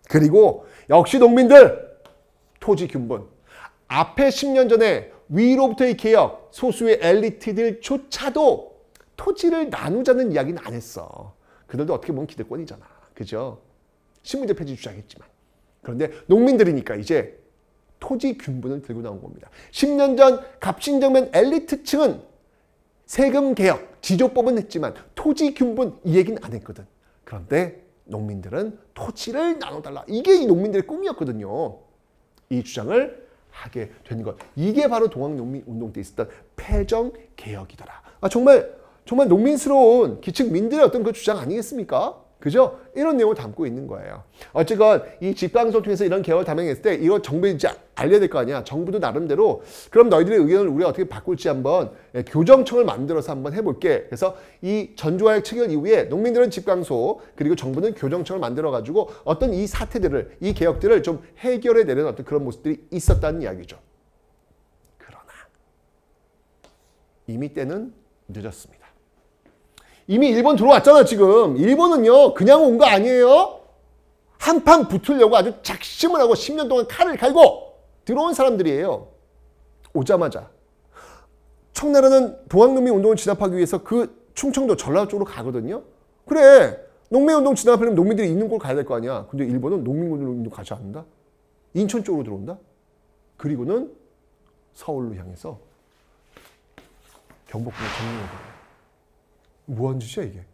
그리고 역시 농민들 토지 균분 앞에 10년 전에 위로부터의 개혁 소수의 엘리트들조차도 토지를 나누자는 이야기는 안 했어. 그들도 어떻게 보면 기득권이잖아. 그죠? 신문제 폐지 주장했지만. 그런데 농민들이니까 이제 토지 균분을 들고 나온 겁니다. 10년 전 갑신정면 엘리트층은 세금 개혁, 지조법은 했지만 토지 균분 이 얘기는 안 했거든. 그런데 농민들은 토지를 나눠달라. 이게 이 농민들의 꿈이었거든요. 이 주장을 하게 된 것. 이게 바로 동학농민운동 때 있었던 패정개혁이더라. 아, 정말 정말 농민스러운 기층민들의 어떤 그 주장 아니겠습니까? 그죠? 이런 내용을 담고 있는 거예요. 어쨌건 이집방소 통해서 이런 개혁을 담행했을때 이거 정부에 이제 알려야 될 거 아니야. 정부도 나름대로 그럼 너희들의 의견을 우리가 어떻게 바꿀지 한번 예, 교정청을 만들어서 한번 해볼게. 그래서 이 전주화약 체결 이후에 농민들은 집강소 그리고 정부는 교정청을 만들어가지고 어떤 이 사태들을 이 개혁들을 좀 해결해 내려는 어떤 그런 모습들이 있었다는 이야기죠. 그러나 이미 때는 늦었습니다. 이미 일본 들어왔잖아 지금. 일본은요 그냥 온 거 아니에요. 한 판 붙으려고 아주 작심을 하고 10년 동안 칼을 갈고 들어온 사람들이에요. 오자마자. 청나라는 동학농민 운동을 진압하기 위해서 그 충청도 전라도 쪽으로 가거든요. 그래 농민운동 진압하려면 농민들이 있는 곳 가야 될 거 아니야. 근데 일본은 농민운동도 가지 않는다. 인천 쪽으로 들어온다. 그리고는 서울로 향해서 경복궁을 점령해버려요. 뭐한 짓이야 이게?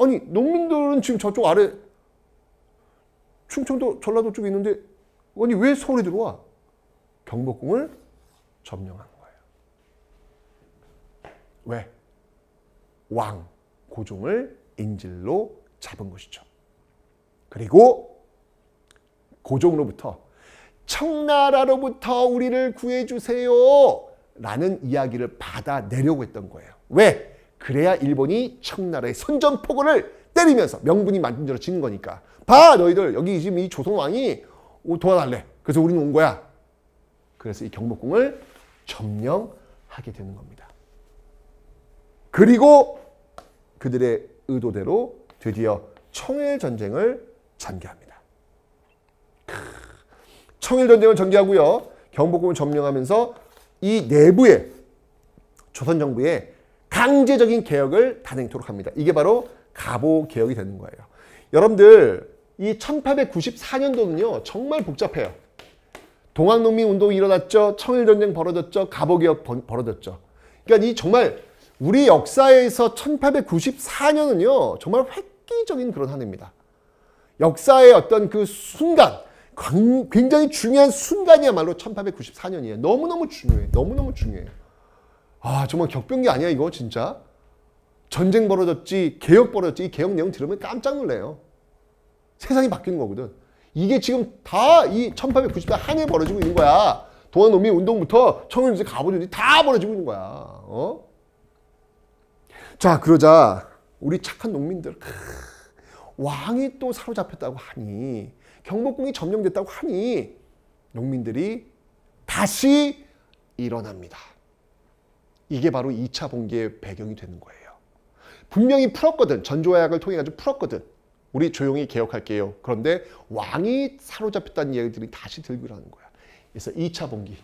아니 농민들은 지금 저쪽 아래 충청도 전라도 쪽에 있는데 아니 왜 서울에 들어와? 경복궁을 점령한 거예요. 왜? 왕 고종을 인질로 잡은 것이죠. 그리고 고종로부터 청나라로부터 우리를 구해주세요 라는 이야기를 받아내려고 했던 거예요. 왜? 그래야 일본이 청나라의 선전포고를 때리면서 명분이 만들어지는 거니까 봐 너희들 여기 지금 이 조선왕이 도와달래 그래서 우리는 온 거야 그래서 이 경복궁을 점령하게 되는 겁니다 그리고 그들의 의도대로 드디어 청일 전쟁을 전개합니다 청일 전쟁을 전개하고요 경복궁을 점령하면서 이 내부에 조선 정부에 강제적인 개혁을 단행토록 합니다. 이게 바로 가보 개혁이 되는 거예요. 여러분들 이 1894년도는요. 정말 복잡해요. 동학농민운동이 일어났죠. 청일전쟁 벌어졌죠. 가보개혁 벌어졌죠. 그러니까 이 정말 우리 역사에서 1894년은요. 정말 획기적인 그런 한 해입니다. 역사의 어떤 그 순간 굉장히 중요한 순간이야말로 1894년이에요. 너무너무 중요해. 너무너무 중요해 아 정말 격변기 아니야 이거 진짜 전쟁 벌어졌지 개혁 벌어졌지 이 개혁 내용 들으면 깜짝 놀래요 세상이 바뀐 거거든 이게 지금 다 이 1890년 한 해 벌어지고 있는 거야 도한노미 운동부터 청년제 가보든지 다 벌어지고 있는 거야 어? 자 그러자 우리 착한 농민들 크, 왕이 또 사로잡혔다고 하니 경복궁이 점령됐다고 하니 농민들이 다시 일어납니다 이게 바로 2차 봉기의 배경이 되는 거예요. 분명히 풀었거든. 전조약을 통해 가지고 풀었거든. 우리 조용히 개혁할게요. 그런데 왕이 사로잡혔다는 이기들이 다시 들고라는 거야. 그래서 2차 봉기.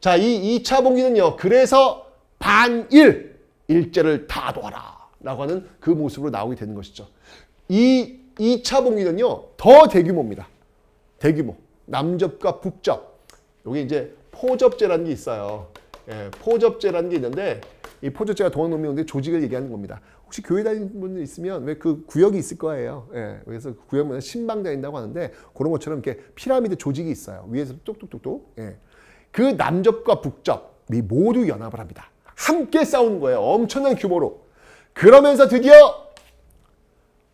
자, 이 2차 봉기는요. 그래서 반일 일제를 다도하라 라고 하는 그 모습으로 나오게 되는 것이죠. 이 2차 봉기는요. 더 대규모입니다. 대규모. 남접과 북접. 여기 이제 포접제라는 게 있어요. 예, 포접제라는 게 있는데 이 포접제가 동학 농민운동 조직을 얘기하는 겁니다. 혹시 교회 다니는 분 있으면 왜 그 구역이 있을 거예요. 예, 그래서 그 구역은 신방 다닌다고 하는데 그런 것처럼 이렇게 피라미드 조직이 있어요. 위에서 뚝뚝뚝뚝. 예. 그 남접과 북접 이 모두 연합을 합니다. 함께 싸우는 거예요. 엄청난 규모로. 그러면서 드디어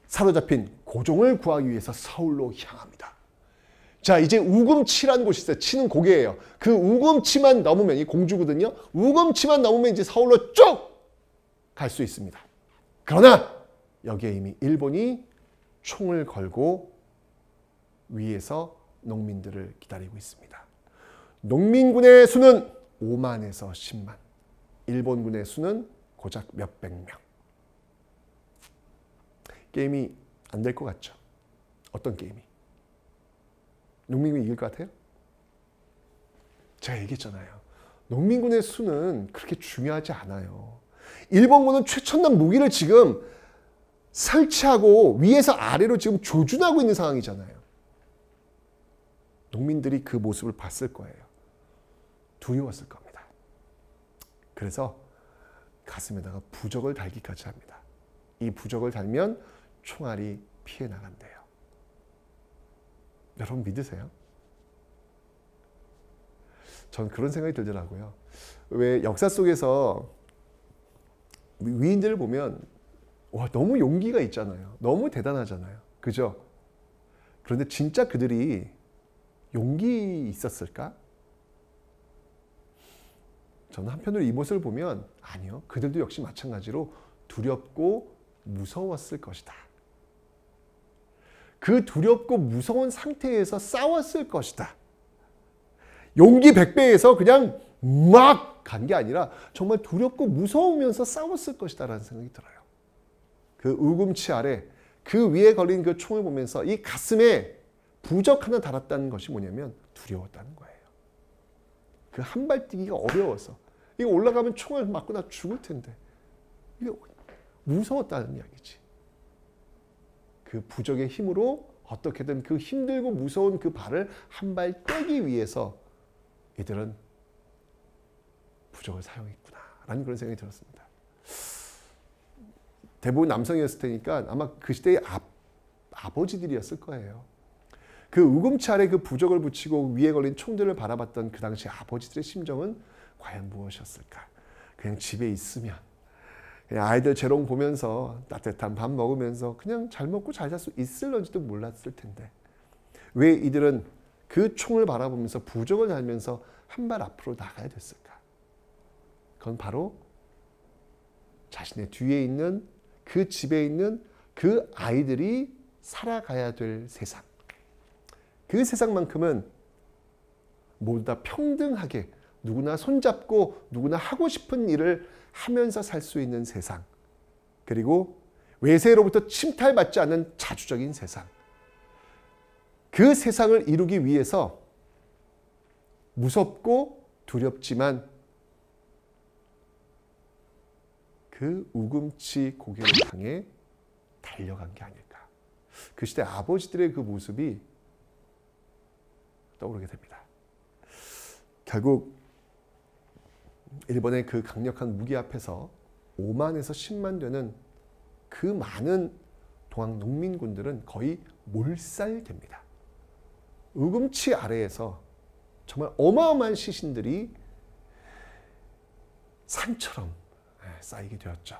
사로잡힌 고종을 구하기 위해서 서울로 향합니다. 자 이제 우금치라는 곳이 있어요. 치는 고개예요. 그 우금치만 넘으면 이 공주거든요. 우금치만 넘으면 이제 서울로 쭉 갈 수 있습니다. 그러나 여기에 이미 일본이 총을 걸고 위에서 농민들을 기다리고 있습니다. 농민군의 수는 5만에서 10만, 일본군의 수는 고작 몇백 명. 게임이 안 될 것 같죠? 어떤 게임이? 농민군이 이길 것 같아요? 제가 얘기했잖아요. 농민군의 수는 그렇게 중요하지 않아요. 일본군은 최첨단 무기를 지금 설치하고 위에서 아래로 지금 조준하고 있는 상황이잖아요. 농민들이 그 모습을 봤을 거예요. 두려웠을 겁니다. 그래서 가슴에다가 부적을 달기까지 합니다. 이 부적을 달면 총알이 피해 나간대요. 여러분 믿으세요? 전 그런 생각이 들더라고요. 왜 역사 속에서 위인들을 보면 와 너무 용기가 있잖아요. 너무 대단하잖아요. 그죠? 그런데 진짜 그들이 용기 있었을까? 저는 한편으로 이 모습을 보면 아니요. 그들도 역시 마찬가지로 두렵고 무서웠을 것이다. 그 두렵고 무서운 상태에서 싸웠을 것이다. 용기 1배에서 그냥 막 간 게 아니라 정말 두렵고 무서우면서 싸웠을 것이다 라는 생각이 들어요. 그 우금치 아래 그 위에 걸린 그 총을 보면서 이 가슴에 부적 하나 달았다는 것이 뭐냐면 두려웠다는 거예요. 그 한 발뛰기가 어려워서 이거 올라가면 총을 맞고 나 죽을 텐데 이게 무서웠다는 이야기지. 그 부적의 힘으로 어떻게든 그 힘들고 무서운 그 발을 한 발 떼기 위해서 이들은 부적을 사용했구나 라는 그런 생각이 들었습니다. 대부분 남성이었을 테니까 아마 그 시대의 아, 아버지들이었을 거예요. 그 우금치 아그 부적을 붙이고 위에 걸린 총들을 바라봤던 그 당시 아버지들의 심정은 과연 무엇이었을까? 그냥 집에 있으면 예, 아이들 재롱 보면서 따뜻한 밥 먹으면서 그냥 잘 먹고 잘잘수 있을런지도 몰랐을 텐데 왜 이들은 그 총을 바라보면서 부적을 달면서 한 발 앞으로 나가야 됐을까? 그건 바로 자신의 뒤에 있는 그 집에 있는 그 아이들이 살아가야 될 세상. 그 세상만큼은 모두 다 평등하게 누구나 손잡고 누구나 하고 싶은 일을 하면서 살 수 있는 세상. 그리고 외세로부터 침탈받지 않는 자주적인 세상. 그 세상을 이루기 위해서 무섭고 두렵지만 그 우금치 고개를 향해 달려간 게 아닐까. 그 시대 아버지들의 그 모습이 떠오르게 됩니다. 결국 일본의 그 강력한 무기 앞에서 5만에서 10만 되는 그 많은 동학 농민군들은 거의 몰살됩니다. 우금치 아래에서 정말 어마어마한 시신들이 산처럼 예, 쌓이게 되었죠.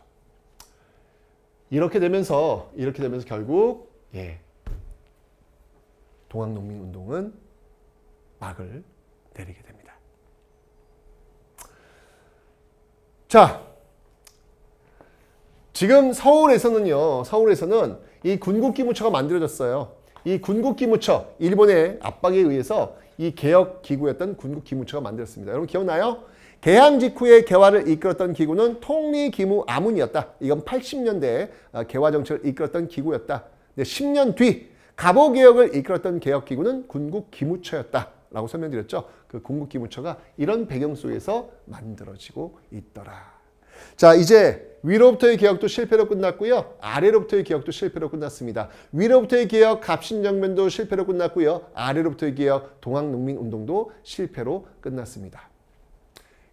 이렇게 되면서 이렇게 되면서 결국 예, 동학 농민 운동은 막을 내리게 됩니다. 자, 지금 서울에서는요, 서울에서는 이 군국기무처가 만들어졌어요. 이 군국기무처, 일본의 압박에 의해서 이 개혁기구였던 군국기무처가 만들었습니다. 여러분 기억나요? 개항 직후에 개화를 이끌었던 기구는 통리기무 아문이었다. 이건 80년대 어, 개화정책을 이끌었던 기구였다. 10년 뒤 갑오개혁을 이끌었던 개혁기구는 군국기무처였다. 라고 설명드렸죠. 그 궁극기 문처가 이런 배경 속에서 만들어지고 있더라. 자 이제 위로부터의 개혁도 실패로 끝났고요. 아래로부터의 개혁도 실패로 끝났습니다. 위로부터의 개혁 갑신정변도 실패로 끝났고요. 아래로부터의 개혁 동학농민운동도 실패로 끝났습니다.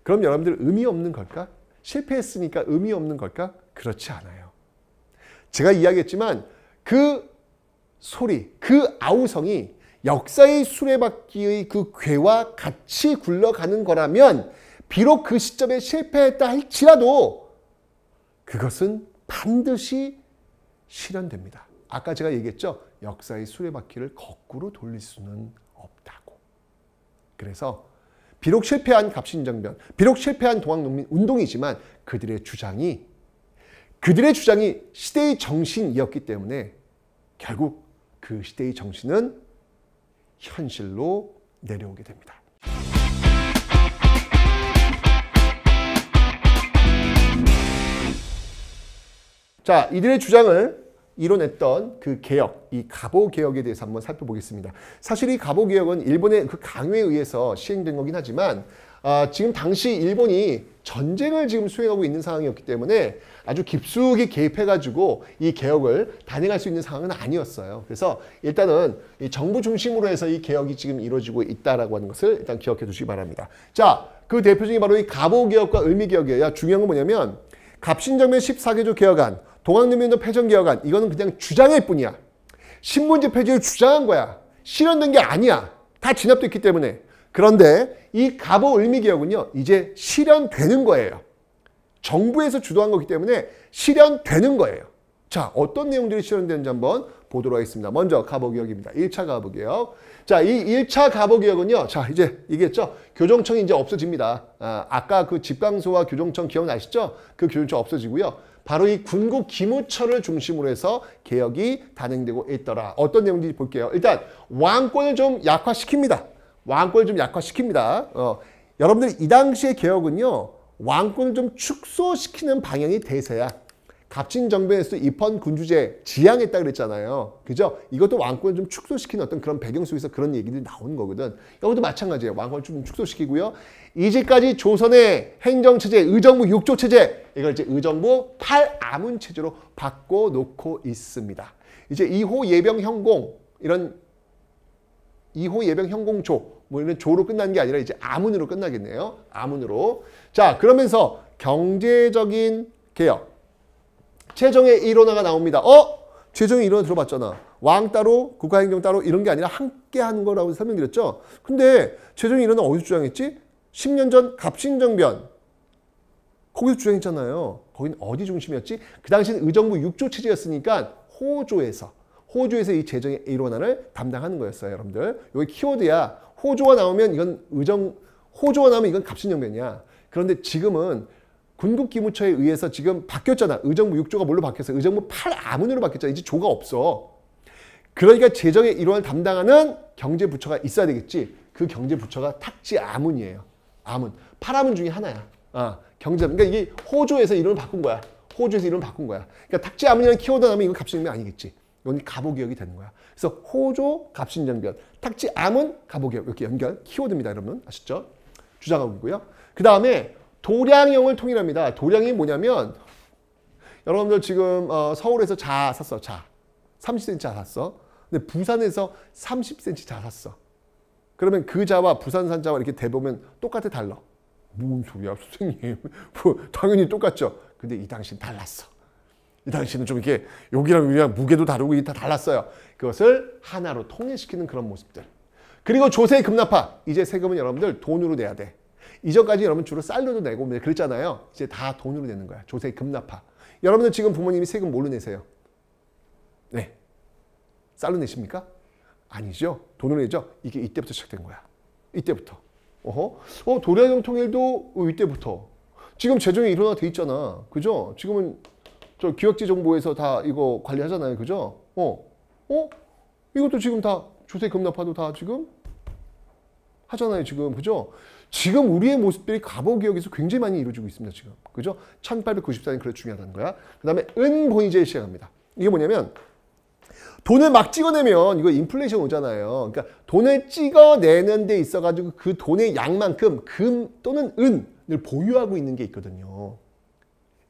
그럼 여러분들 의미 없는 걸까? 실패했으니까 의미 없는 걸까? 그렇지 않아요. 제가 이야기했지만 그 소리, 그 아우성이 역사의 수레바퀴의 그 궤와 같이 굴러가는 거라면 비록 그 시점에 실패했다 할지라도 그것은 반드시 실현됩니다. 아까 제가 얘기했죠. 역사의 수레바퀴를 거꾸로 돌릴 수는 없다고. 그래서 비록 실패한 갑신정변, 비록 실패한 동학농민운동이지만 그들의 주장이 그들의 주장이 시대의 정신이었기 때문에 결국 그 시대의 정신은 현실로 내려오게 됩니다. 자, 이들의 주장을 이뤄냈던 그 개혁, 이 가보 개혁에 대해서 한번 살펴보겠습니다. 사실 이 가보 개혁은 일본의 그 강요에 의해서 시행된 거긴 하지만 아, 지금 당시 일본이 전쟁을 지금 수행하고 있는 상황이었기 때문에 아주 깊숙이 개입해가지고 이 개혁을 단행할 수 있는 상황은 아니었어요. 그래서 일단은 정부 중심으로 해서 이 개혁이 지금 이루어지고 있다라고 하는 것을 일단 기억해 두시기 바랍니다. 자, 그 대표적인 바로 이갑오개혁과 을미개혁이에요. 중요한 건 뭐냐면 갑신정변 14개조 개혁안, 동학농민운동 패전 개혁안 이거는 그냥 주장일 뿐이야. 신문지 폐지를 주장한 거야. 실현된 게 아니야. 다 진압됐기 때문에. 그런데 이 갑오 을미개혁은요. 이제 실현되는 거예요. 정부에서 주도한 거기 때문에 실현되는 거예요. 자, 어떤 내용들이 실현되는지 한번 보도록 하겠습니다. 먼저 갑오 개혁입니다 1차 갑오 개혁 자, 이 1차 갑오 개혁은요 자, 이제 얘기했죠. 교정청이 이제 없어집니다. 아, 아까 그 집강소와 교정청 기억나시죠? 그 교정청 없어지고요. 바로 이 군국 기무처를 중심으로 해서 개혁이 단행되고 있더라. 어떤 내용인지 볼게요. 일단 왕권을 좀 약화시킵니다. 왕권을 좀 약화시킵니다. 어, 여러분들 이 당시의 개혁은요. 왕권을 좀 축소시키는 방향이 대세야. 갑진 정변에서 입헌 군주제 지향했다 그랬잖아요. 그죠? 이것도 왕권을 좀 축소시키는 어떤 그런 배경 속에서 그런 얘기들이 나오는 거거든. 여기도 마찬가지예요. 왕권을 좀 축소시키고요. 이제까지 조선의 행정체제, 의정부 육조 체제, 이걸 이제 의정부 팔아문 체제로 바꿔 놓고 있습니다. 이제 이호 예병 형공 이런 이호 예병 형공초뭐 이런 조로 끝난 게 아니라 이제 아문으로 끝나겠네요. 아문으로. 자 그러면서 경제적인 개혁. 최종의 일원화가 나옵니다. 어? 최종의 일원화 들어봤잖아. 왕 따로 국가행정 따로 이런 게 아니라 함께 하는 거라고 설명드렸죠. 근데 최종의 일원화 어디서 주장했지? 10년 전 갑신정변. 거기서 주장했잖아요. 거긴 어디 중심이었지? 그 당시는 의정부 6조 체제였으니까 호조에서 호주에서 이 재정의 일원화를 담당하는 거였어요, 여러분들. 여기 키워드야. 호주가 나오면 이건 의정, 호주가 나오면 이건 갑신정변이야 그런데 지금은 군국기무처에 의해서 지금 바뀌었잖아. 의정부 6조가 뭘로 바뀌었어? 의정부 8아문으로 바뀌었잖아. 이제 조가 없어. 그러니까 재정의 일원을 담당하는 경제부처가 있어야 되겠지. 그 경제부처가 탁지 아문이에요. 아문. 8아문 중에 하나야. 아, 경제. 그러니까 이게 호주에서 이름을 바꾼 거야. 호주에서 이름을 바꾼 거야. 그러니까 탁지 아문이라는 키워드 나면 오 이건 갑신이면 아니겠지. 이건 가보기역이 되는 거야. 그래서 호조, 갑신 연결. 탁지 암은 가보기역 이렇게 연결 키워드입니다. 여러분 아셨죠? 주장하고고요그 다음에 도량형을 통일합니다. 도량이 뭐냐면 여러분들 지금 어, 서울에서 자 샀어. 자. 30cm 자 샀어. 근데 부산에서 30cm 자 샀어. 그러면 그 자와 부산산 자와 이렇게 대보면 똑같아 달러. 뭔 소리야 선생님. 당연히 똑같죠. 근데 이 당신 달랐어. 이 당시는 좀 이렇게 여기랑 여기랑 무게도 다르고 이게 다 달랐어요. 그것을 하나로 통일시키는 그런 모습들. 그리고 조세 급납화. 이제 세금은 여러분들 돈으로 내야 돼. 이전까지 여러분 주로 쌀로도 내고 뭐 그랬잖아요. 이제 다 돈으로 내는 거야. 조세 급납화. 여러분들 지금 부모님이 세금 뭘로 내세요? 네. 쌀로 내십니까? 아니죠. 돈으로 내죠. 이게 이때부터 시작된 거야. 이때부터. 어허. 어, 도량형 통일도 이때부터. 지금 재정이일어나돼 있잖아. 그죠? 지금은 저 기획지 정보에서 다 이거 관리하잖아요. 그죠? 어. 어? 이것도 지금 다 조세 급납화도 다 지금 하잖아요. 지금. 그죠? 지금 우리의 모습들이 갑오기역에서 굉장히 많이 이루어지고 있습니다. 지금. 그죠? 1894년 그래 중요하다는 거야. 그 다음에 은본위제 시작합니다. 이게 뭐냐면 돈을 막 찍어내면 이거 인플레이션 오잖아요. 그러니까 돈을 찍어내는 데 있어가지고 그 돈의 양만큼 금 또는 은을 보유하고 있는 게 있거든요.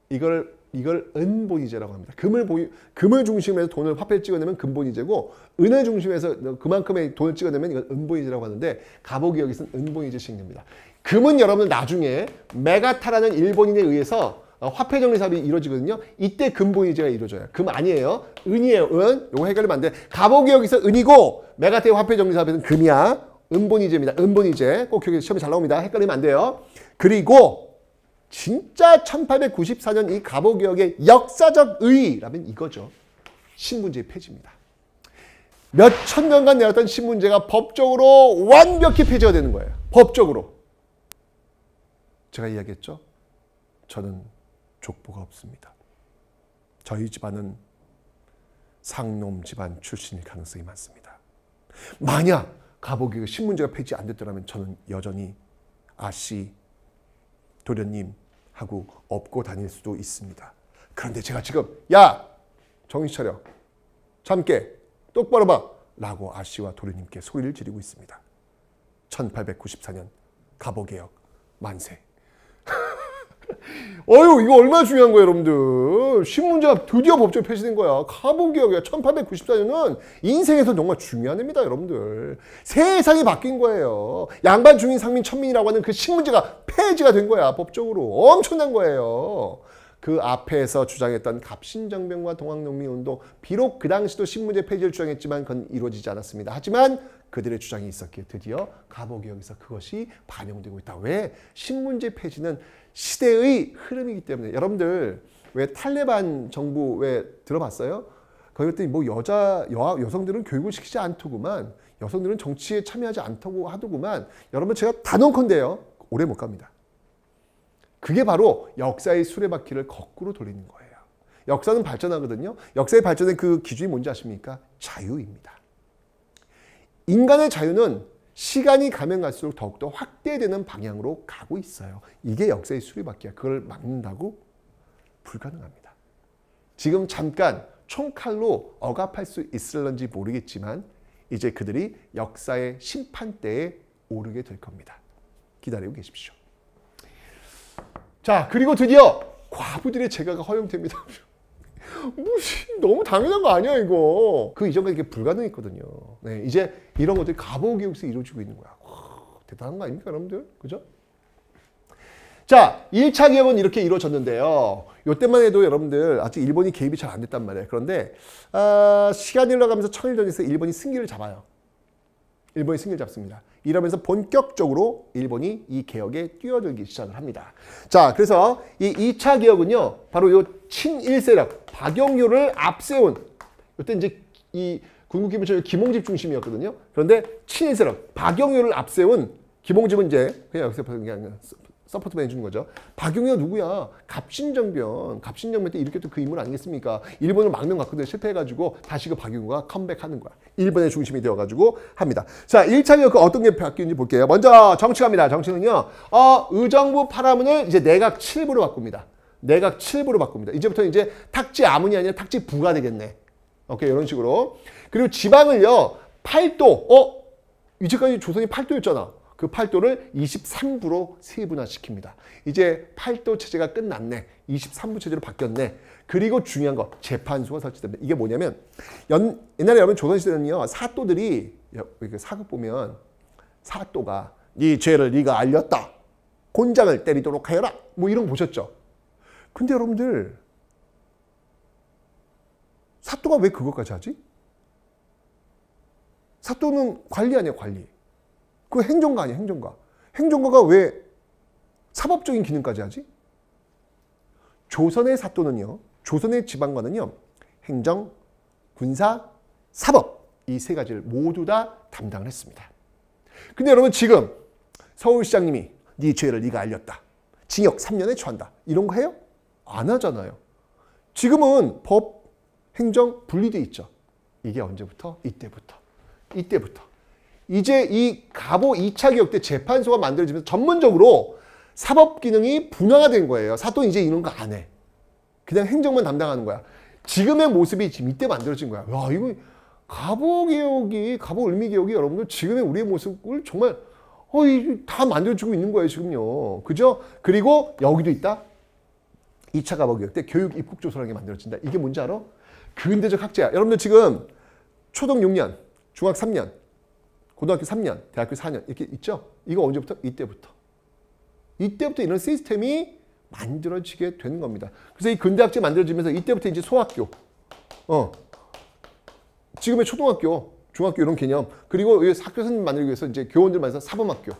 이걸 이걸 은본이제라고 합니다. 금을 보유, 금을 중심에서 돈을 화폐를 찍어내면 금본이제고 은을 중심에서 그만큼의 돈을 찍어내면 이건 은본이제라고 하는데 갑오기 여기 쓴 은본이제 식입니다. 금은 여러분 나중에 메가타라는 일본인에 의해서 어, 화폐 정리 사업이 이루어지거든요. 이때 금본이제가 이루어져요. 금 아니에요. 은이에요. 은. 요거 헷갈리면 안 돼. 갑오기 여기서 은이고 메가타의 화폐 정리 사업에는 금이야. 은본이제입니다. 은본이제. 꼭 기억해 시험에 잘 나옵니다. 헷갈리면 안 돼요. 그리고 진짜 1894년 이 갑오개혁의 역사적 의의라면 이거죠. 신문제의 폐지입니다. 몇 천 년간 내왔던 신문제가 법적으로 완벽히 폐지가 되는 거예요. 법적으로. 제가 이야기했죠. 저는 족보가 없습니다. 저희 집안은 상놈 집안 출신일 가능성이 많습니다. 만약 가보기가 신문제가 폐지 안 됐더라면 저는 여전히 아씨 도련님 하고 업고 다닐 수도 있습니다. 그런데 제가 지금 야 정신 차려 잠깨 똑바로 봐 라고 아씨와 도련님께 소리를 지르고 있습니다. 1894년 가보개혁 만세 어유 이거 얼마나 중요한 거예요 여러분들 신문제가 드디어 법적으로 폐지된 거야 카본기혁이야 1894년은 인생에서 정말 중요한 해입니다 여러분들 세상이 바뀐 거예요 양반 주민 상민 천민이라고 하는 그 신문제가 폐지가 된 거야 법적으로 엄청난 거예요 그 앞에서 주장했던 갑신정변과 동학농민운동 비록 그 당시도 신문제 폐지를 주장했지만 그건 이루어지지 않았습니다 하지만 그들의 주장이 있었기에 드디어 가보개혁에서 그것이 반영되고 있다. 왜? 신문지 폐지는 시대의 흐름이기 때문에 여러분들 왜 탈레반 정부 왜 들어봤어요? 거기 갔더니 뭐 여자 여, 여성들은 교육을 시키지 않더구만 여성들은 정치에 참여하지 않다고 하더구만 여러분 제가 단언컨대요 오래 못 갑니다. 그게 바로 역사의 수레바퀴를 거꾸로 돌리는 거예요. 역사는 발전하거든요. 역사의 발전의 그 기준이 뭔지 아십니까? 자유입니다. 인간의 자유는 시간이 가면 갈수록 더욱더 확대되는 방향으로 가고 있어요. 이게 역사의 수리바퀴야. 그걸 막는다고? 불가능합니다. 지금 잠깐 총칼로 억압할 수 있을런지 모르겠지만 이제 그들이 역사의 심판대에 오르게 될 겁니다. 기다리고 계십시오. 자, 그리고 드디어 과부들의 제가가 허용됩니다. 무 뭐, 너무 당연한 거 아니야 이거 그 이전까지 이게 불가능했거든요 네, 이제 이런 것들이 가보교육에서 이루어지고 있는 거야 와, 대단한 거 아닙니까 여러분들 그죠? 자 1차 개혁은 이렇게 이루어졌는데요 요때만 해도 여러분들 아직 일본이 개입이 잘 안 됐단 말이에요 그런데 아, 시간이 흘러가면서 천일전에서 일본이 승기를 잡아요 일본이 승기를 잡습니다. 이러면서 본격적으로 일본이 이 개혁에 뛰어들기 시작을 합니다. 자, 그래서 이 2차 개혁은요, 바로 이 친일 세력, 박영규를 앞세운 이때 이제 이 군국기무처 의 김홍집 중심이었거든요. 그런데 친일 세력 박영규를 앞세운 김홍집은 이제 그냥 여기서 그냥 서포트만 해주는 거죠. 박영희가 누구야? 갑신정변, 갑신정변 때 이렇게 또 그 인물 아니겠습니까? 일본을 막는 것같거든 실패해가지고 다시 그박영희가 컴백하는 거야. 일본의 중심이 되어가지고 합니다. 자, 1차 개그 어떤 게 바뀌는지 볼게요. 먼저 정치 갑니다. 정치는요. 어, 의정부 파라문을 이제 내각 7부로 바꿉니다. 내각 7부로 바꿉니다. 이제부터 는 이제 탁지 아문이 아니라 탁지 부가 되겠네. 오케이 이런 식으로. 그리고 지방을요. 8도. 어? 이제까지 조선이 8도였잖아. 그 8도를 23부로 세분화시킵니다. 이제 8도 체제가 끝났네. 23부 체제로 바뀌었네. 그리고 중요한 거 재판소가 설치됩니다. 이게 뭐냐면 연, 옛날에 여러분 조선시대는요. 사또들이 사극 보면 사또가 네 죄를 네가 알렸다. 곤장을 때리도록 하여라. 뭐 이런 거 보셨죠? 근데 여러분들 사또가 왜 그것까지 하지? 사또는 관리 아니야 관리. 그 행정가 아니야 행정가. 행정가가 왜 사법적인 기능까지 하지? 조선의 사또는요. 조선의 지방관은요. 행정, 군사, 사법 이 세 가지를 모두 다 담당을 했습니다. 근데 여러분 지금 서울시장님이 네 죄를 네가 알렸다. 징역 3년에 처한다. 이런 거 해요? 안 하잖아요. 지금은 법, 행정 분리돼 있죠. 이게 언제부터? 이때부터. 이때부터. 이제 이 가보 2차 개혁 때 재판소가 만들어지면서 전문적으로 사법 기능이 분화가 된 거예요. 사돈 이제 이런 거 안 해. 그냥 행정만 담당하는 거야. 지금의 모습이 지금 이때 만들어진 거야. 와, 이거 가보 개혁이, 가보 을미 개혁이 여러분들 지금의 우리의 모습을 정말 어, 다 만들어주고 있는 거예요, 지금요. 그죠? 그리고 여기도 있다. 2차 가보교육 때 교육 입국조서라는게 만들어진다. 이게 뭔지 알아? 근대적 학제야. 여러분들 지금 초등 6년, 중학 3년, 고등학교 3년, 대학교 4년 이렇게 있죠? 이거 언제부터? 이때부터. 이때부터 이런 시스템이 만들어지게 되는 겁니다. 그래서 이 근대학제 만들어지면서 이때부터 이제 소학교, 어, 지금의 초등학교, 중학교 이런 개념, 그리고 학교 선생님 만들기 위해서 이제 교원들 만나서 사범학교,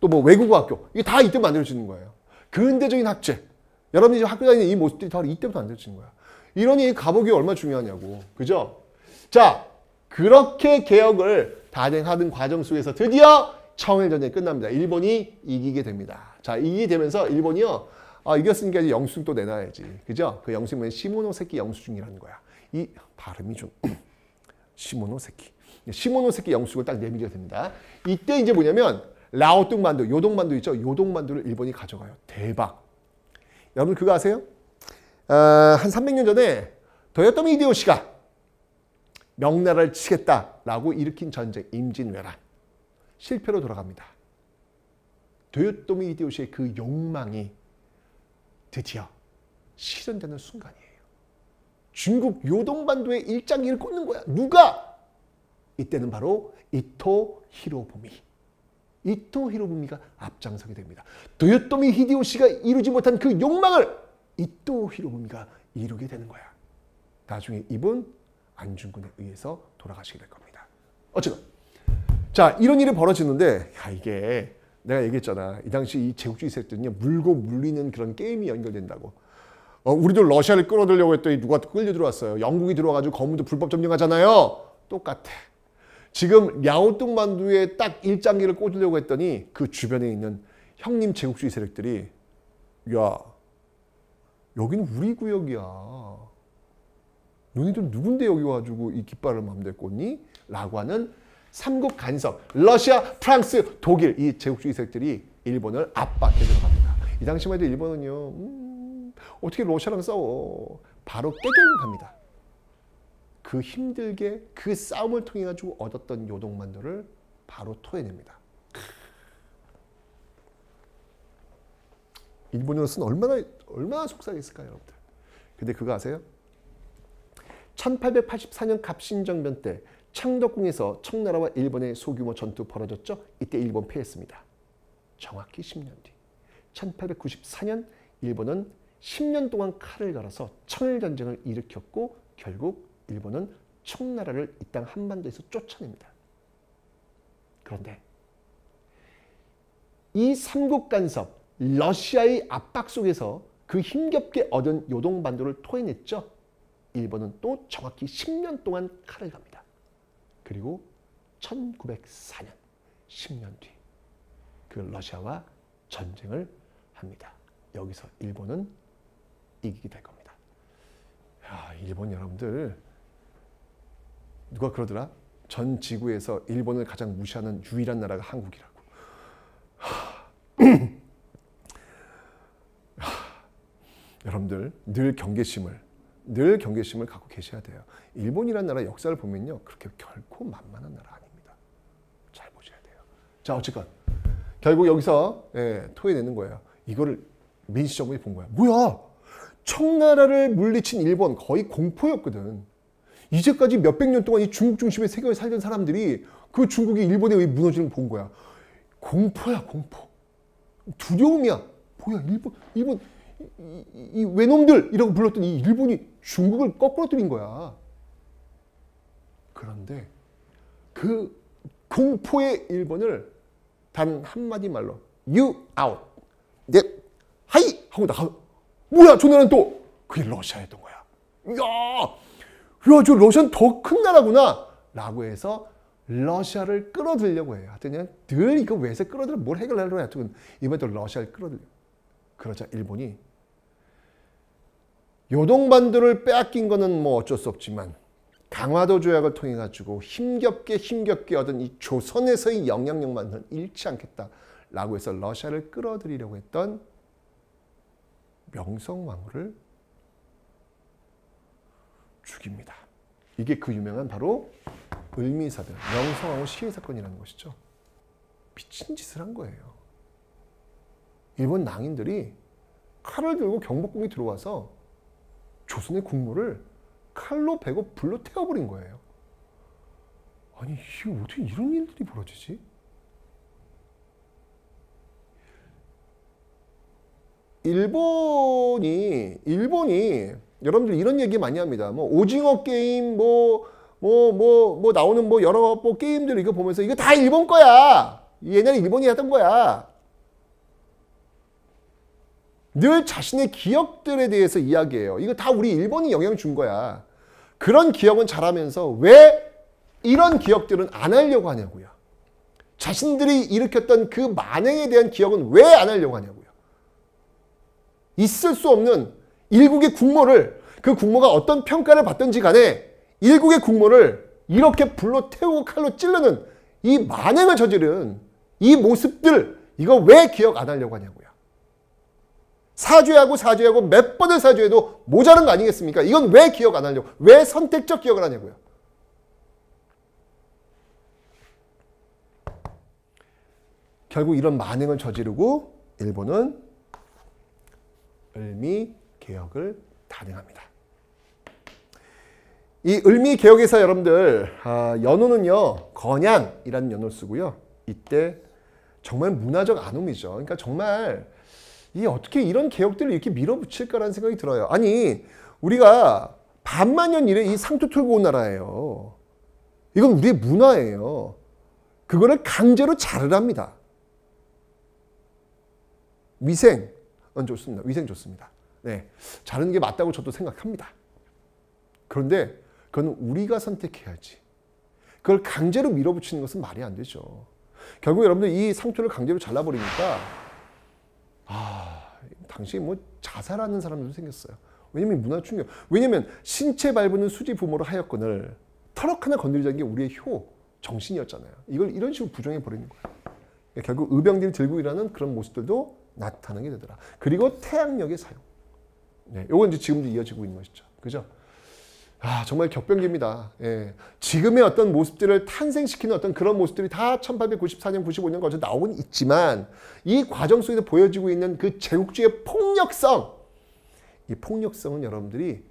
또 뭐 외국어학교, 이게 다 이때 만들어지는 거예요. 근대적인 학제. 여러분이 학교 다니는 이 모습들이 바로 이때부터 만들어진 거야. 이러니 이 가보기 얼마나 중요하냐고. 그죠? 자, 그렇게 개혁을 단행하는 과정 속에서 드디어 청일전쟁이 끝납니다. 일본이 이기게 됩니다. 자, 이기게 되면서 일본이요. 아, 이겼으니까 이제 영수증 또 내놔야지. 그죠? 그 영수증은 시모노세키 영수증이라는 거야. 이 발음이 좀 시모노세키. 시모노세키 영수증을 딱 내밀어야 됩니다. 이때 이제 뭐냐면 라오뚱만두, 요동만두 있죠? 요동만두를 일본이 가져가요. 대박. 여러분 그거 아세요? 어, 한 300년 전에 도요토미 히데요시가 명나라를 치겠다라고 일으킨 전쟁 임진왜란 실패로 돌아갑니다. 도요토미 히데요시의 그 욕망이 드디어 실현되는 순간이에요. 중국 요동반도의 일장기를 꽂는 거야. 누가? 이때는 바로 이토 히로부미. 이토 히로부미가 앞장서게 됩니다. 도요토미 히데요시가 이루지 못한 그 욕망을 이토 히로부미가 이루게 되는 거야. 나중에 이분 안중근에 의해서 돌아가시게 될 겁니다. 어쨌든 자 이런 일이 벌어지는데 야 이게 내가 얘기했잖아. 이 당시 이 제국주의 세때는요 물고 물리는 그런 게임이 연결된다고. 어, 우리도 러시아를 끌어들려고 했더니 누가 끌려 들어왔어요. 영국이 들어와가지고 거문도 불법 점령하잖아요. 똑같아. 지금 야오뚱 만두에 딱 일장기를 꽂으려고 했더니 그 주변에 있는 형님 제국주의 세력들이 야 여기는 우리 구역이야. 너희들 누군데 여기 와가지고 이 깃발을 마음대로 꽂니? 라고 하는 삼국 간섭, 러시아, 프랑스, 독일 이 제국주의 세력들이 일본을 압박해 들어갑니다. 이 당시만 해도 일본은요. 음, 어떻게 러시아랑 싸워? 바로 깨갱갑니다 그 힘들게 그 싸움을 통해 가지고 얻었던 요동만두를 바로 토해냅니다. 일본으로서는 얼마나 얼마나 속상했을까요, 여러분들? 근데 그거 아세요? 1884년 갑신정변 때 창덕궁에서 청나라와 일본의 소규모 전투 벌어졌죠. 이때 일본 패했습니다. 정확히 10년 뒤. 1894년 일본은 10년 동안 칼을 갈아서 청일전쟁을 일으켰고 결국 일본은 청나라를 이 땅 한반도에서 쫓아냅니다. 그런데 이 삼국 간섭, 러시아의 압박 속에서 그 힘겹게 얻은 요동반도를 토해냈죠. 일본은 또 정확히 10년 동안 칼을 갑니다. 그리고 1904년, 10년 뒤, 그 러시아와 전쟁을 합니다. 여기서 일본은 이기게 될 겁니다. 야, 일본 여러분들 누가 그러더라? 전 지구에서 일본을 가장 무시하는 유일한 나라가 한국이라고. 하... 여러분들 늘 경계심을 늘 경계심을 갖고 계셔야 돼요. 일본이라 나라 역사를 보면요. 그렇게 결코 만만한 나라 아닙니다. 잘 보셔야 돼요. 자, 어쨌건 결국 여기서 예, 토해내는 거예요. 이거를 민시정부이 본 거야. 뭐야? 청나라를 물리친 일본 거의 공포였거든. 이제까지 몇백 년 동안 이 중국 중심의 세계에 살던 사람들이 그 중국이 일본에 의해 무너지는 걸 본 거야. 공포야, 공포. 두려움이야. 뭐야, 일본, 일본, 이, 이, 이 외놈들! 이라고 불렀던 이 일본이 중국을 거꾸로 뜨린 거야. 그런데 그 공포의 일본을 단 한마디 말로 you out. 네. 하이 하고 나가 뭐야 저네는 또 그게 러시아였던 거야. 야 야, 저 러시아는 더 큰 나라구나. 라고 해서 러시아를 끌어들려고 해요. 하여튼 늘 이거 왜서 끌어들여 뭘 해결하려고 해요. 이번에 또 러시아를 끌어들려. 그러자 일본이 요동반도를 빼앗긴 거는 뭐 어쩔 수 없지만 강화도 조약을 통해 가지고 힘겹게 힘겹게 얻은 이 조선에서의 영향력만은 잃지 않겠다라고 해서 러시아를 끌어들이려고 했던 명성왕후를 죽입니다. 이게 그 유명한 바로 을미사변, 명성황후 시해 사건이라는 것이죠. 미친 짓을 한 거예요. 일본 낭인들이 칼을 들고 경복궁에 들어와서 조선의 국물을 칼로 베고 불로 태워버린 거예요. 아니 이게 어떻게 이런 일들이 벌어지지? 일본이 일본이 여러분들 이런 얘기 많이 합니다. 뭐 오징어 게임 뭐 뭐 뭐뭐 뭐, 뭐 나오는 뭐 여러 뭐 게임들 이거 보면서 이거 다 일본 거야. 옛날에 일본이 하던 거야. 늘 자신의 기억들에 대해서 이야기해요. 이거 다 우리 일본이 영향 준 거야. 그런 기억은 잘하면서 왜 이런 기억들은 안 하려고 하냐고요. 자신들이 일으켰던 그 만행에 대한 기억은 왜 안 하려고 하냐고요. 있을 수 없는 일국의 국모를 그 국모가 어떤 평가를 받든지 간에 일국의 국모를 이렇게 불로 태우고 칼로 찌르는이 만행을 저지른 이 모습들 이거 왜 기억 안 하려고 하냐고요. 사죄하고 사죄하고 몇 번을 사죄해도 모자란 거 아니겠습니까? 이건 왜 기억 안 하려고 왜 선택적 기억을 하냐고요. 결국 이런 만행을 저지르고 일본은 을미 개혁을 단행합니다. 이 을미 개혁에서 여러분들 아, 연호는요 건양이라는 연호를 쓰고요. 이때 정말 문화적 안움이죠. 그러니까 정말 이 어떻게 이런 개혁들을 이렇게 밀어붙일까라는 생각이 들어요. 아니 우리가 반만년 이래 이 상투 틀고 온 나라예요. 이건 우리의 문화예요. 그거를 강제로 자르랍니다. 위생 어, 좋습니다. 위생 좋습니다. 네, 자르는 게 맞다고 저도 생각합니다. 그런데 그건 우리가 선택해야지. 그걸 강제로 밀어붙이는 것은 말이 안 되죠. 결국 여러분들 이 상표를 강제로 잘라버리니까 아 당시에 뭐 자살하는 사람들도 생겼어요. 왜냐면 문화 충격. 왜냐면 신체 밟는 수지 부모로 하였건을 터럭 하나 건드리자는 게 우리의 효 정신이었잖아요. 이걸 이런 식으로 부정해 버리는 거예요. 그러니까 결국 의병들 이 들고 일하는 그런 모습들도 나타나게 되더라. 그리고 태양력의 사용. 네, 요건 이제 지금도 이어지고 있는 것이죠. 그죠? 아, 정말 격변기입니다. 예. 지금의 어떤 모습들을 탄생시키는 어떤 그런 모습들이 다 1894년, 95년 거쳐 나오긴 있지만 이 과정 속에서 보여지고 있는 그 제국주의의 폭력성 이 폭력성은 여러분들이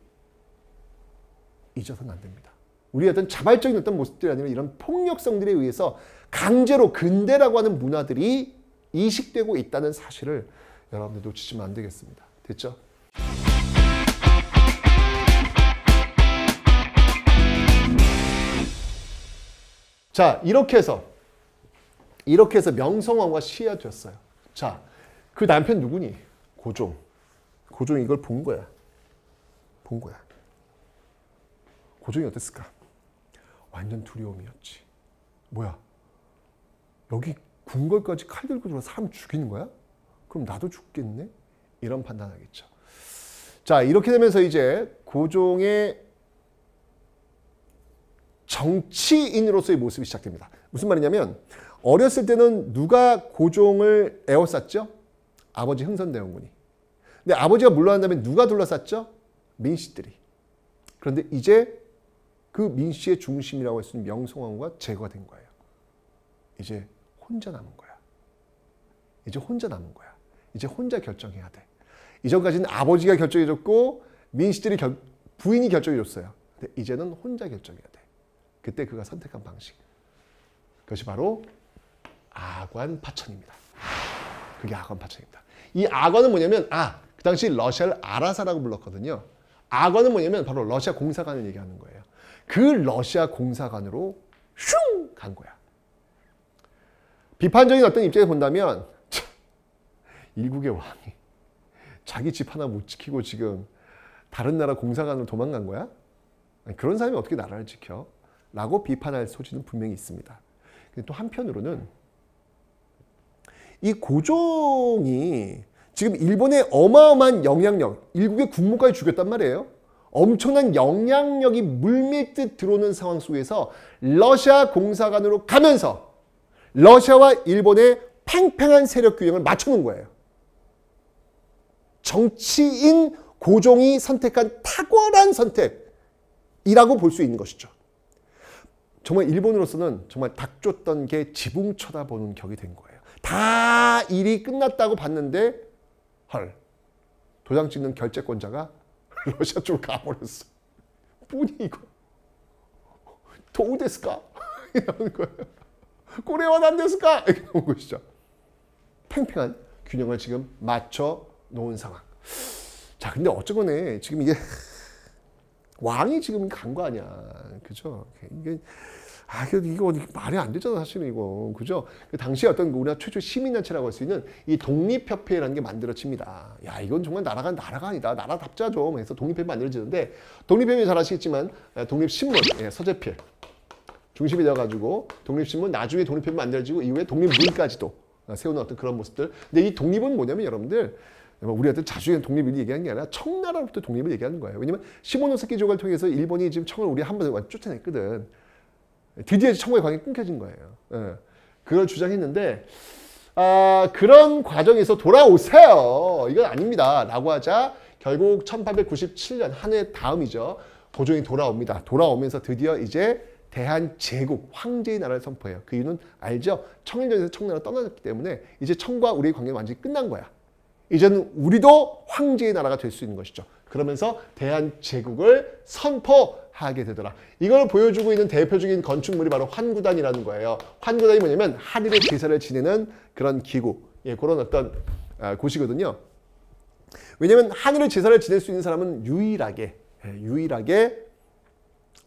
잊어서는 안 됩니다. 우리 어떤 자발적인 어떤 모습들이 아니라 이런 폭력성들에 의해서 강제로 근대라고 하는 문화들이 이식되고 있다는 사실을 여러분들 놓치시면 안 되겠습니다. 됐죠? 자, 이렇게 해서 이렇게 해서 명성황후가시야 됐어요. 자, 그 남편 누구니? 고종. 고종이 이걸 본 거야. 본 거야. 고종이 어땠을까? 완전 두려움이었지. 뭐야? 여기 궁궐까지 칼 들고 들어와 사람 죽이는 거야? 그럼 나도 죽겠네? 이런 판단하겠죠. 자, 이렇게 되면서 이제 고종의 정치인으로서의 모습이 시작됩니다. 무슨 말이냐면 어렸을 때는 누가 고종을 에워쌌죠? 아버지 흥선대원군이. 근데 아버지가 물러난 다음 누가 둘러쌌죠? 민씨들이. 그런데 이제 그 민씨의 중심이라고 할 수있 명성황후가 제거가 된 거예요. 이제 혼자 남은 거야. 이제 혼자 남은 거야. 이제 혼자 결정해야 돼. 이전까지는 아버지가 결정해줬고 민씨들이 부인이 결정해줬어요. 근데 이제는 혼자 결정해야 돼. 그때 그가 선택한 방식. 그것이 바로 아관 파천입니다. 그게 아관 파천입니다. 이 아관은 뭐냐면 아, 그 당시 러시아를 아라사라고 불렀거든요. 아관은 뭐냐면 바로 러시아 공사관을 얘기하는 거예요. 그 러시아 공사관으로 슝! 간 거야. 비판적인 어떤 입장에 본다면 일국의 왕이 자기 집 하나 못 지키고 지금 다른 나라 공사관으로 도망간 거야? 그런 사람이 어떻게 나라를 지켜? 라고 비판할 소지는 분명히 있습니다. 또 한편으로는 이 고종이 지금 일본의 어마어마한 영향력, 일국의 군무까지 죽였단 말이에요. 엄청난 영향력이 물밀듯 들어오는 상황 속에서 러시아 공사관으로 가면서 러시아와 일본의 팽팽한 세력 규형을 맞추는 거예요. 정치인 고종이 선택한 탁월한 선택이라고 볼 수 있는 것이죠. 정말 일본으로서는 정말 닭 쫓던 게 지붕 쳐다보는 격이 된 거예요. 다 일이 끝났다고 봤는데 헐 도장 찍는 결제권자가 러시아 쪽으로 가버렸어. 뭐니 이거? 도우 데스까? 이러 거예요. 고래와 난 데스까? 이렇 것이죠. 팽팽한 균형을 지금 맞춰 놓은 상황. 자, 근데 어쩌건에 지금 이게 왕이 지금 간 거 아니야. 그죠? 이게 아, 이거 말이 안 되잖아, 사실은 이거. 그죠? 그 당시 에 어떤 우리나라 최초 시민단체라고 할 수 있는 이 독립협회라는 게 만들어집니다. 야, 이건 정말 나라가 나라가 아니다. 나라답자죠. 그래서 뭐 독립협회 만들어지는데, 독립협회 잘 아시겠지만, 예, 독립신문, 예, 서재필. 중심이 되어가지고, 독립신문, 나중에 독립협회 만들어지고, 이후에 독립문까지도 어, 세우는 어떤 그런 모습들. 근데 이 독립은 뭐냐면 여러분들, 뭐 우리한테 자주 독립을 얘기하는 게 아니라 청나라로부터 독립을 얘기하는 거예요. 왜냐면 시모노세키 조각을 통해서 일본이 지금 청을 우리 한번에 쫓아냈거든. 드디어 청국의 관계 가 끊겨진 거예요. 예. 그걸 주장했는데 아, 그런 과정에서 돌아오세요. 이건 아닙니다. 라고 하자 결국 1897년 한 해 다음이죠. 고종이 돌아옵니다. 돌아오면서 드디어 이제 대한제국 황제의 나라를 선포해요. 그 이유는 알죠? 청일전에서 청나라 떠나졌기 때문에 이제 청과 우리의 관계는 완전히 끝난 거야. 이제는 우리도 황제의 나라가 될 수 있는 것이죠. 그러면서 대한제국을 선포 하게 되더라. 이걸 보여주고 있는 대표적인 건축물이 바로 환구단이라는 거예요. 환구단이 뭐냐면 하늘의 기사를 지내는 그런 기구, 예, 그런 어떤 아, 곳이거든요. 왜냐하면 하늘의 제사를 지낼 수 있는 사람은 유일하게 예, 유일하게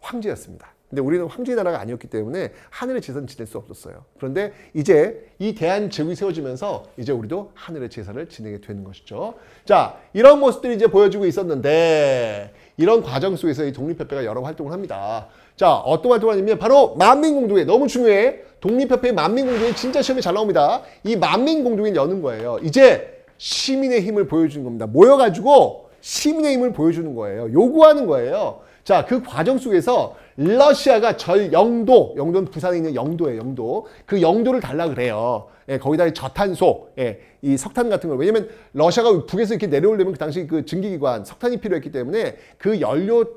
황제였습니다. 근데 우리는 황제 의 나라가 아니었기 때문에 하늘의 제사를 지낼 수 없었어요. 그런데 이제 이 대한제국이 세워지면서 이제 우리도 하늘의 제사를 지내게 되는 것이죠. 자, 이런 모습들이 이제 보여지고 있었는데 이런 과정 속에서 이 독립협회가 여러 활동을 합니다. 자, 어떤 활동을 하냐면 바로 만민공동회 너무 중요해. 독립협회 만민공동회 진짜 시험에 잘 나옵니다. 이 만민공동회 여는 거예요. 이제 시민의 힘을 보여주는 겁니다. 모여가지고 시민의 힘을 보여주는 거예요. 요구하는 거예요. 자, 그 과정 속에서 러시아가 절 영도, 영도는 부산에 있는 영도예요, 영도. 그 영도를 달라 그래요. 예, 거기다 저탄소, 예, 이 석탄 같은 걸. 왜냐면 러시아가 북에서 이렇게 내려오려면 그 당시 그 증기기관, 석탄이 필요했기 때문에 그 연료를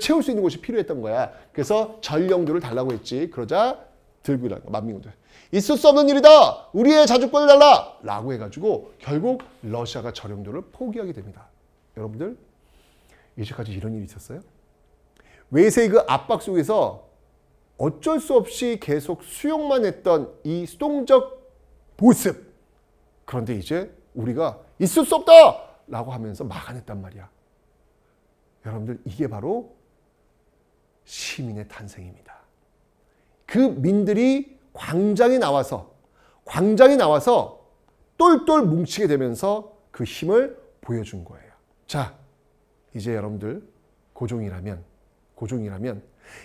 채울 수 있는 곳이 필요했던 거야. 그래서 절 영도를 달라고 했지. 그러자 들고 일어난 거야, 만민군들. 있을 수 없는 일이다! 우리의 자주권을 달라! 라고 해가지고 결국 러시아가 절 영도를 포기하게 됩니다. 여러분들 이제까지 이런 일이 있었어요? 외세의 그 압박 속에서 어쩔 수 없이 계속 수용만 했던 이 수동적 모습. 그런데 이제 우리가 있을 수 없다! 라고 하면서 막아냈단 말이야. 여러분들, 이게 바로 시민의 탄생입니다. 그 민들이 광장에 나와서, 광장에 나와서 똘똘 뭉치게 되면서 그 힘을 보여준 거예요. 자, 이제 여러분들 고종이라면 고종이라면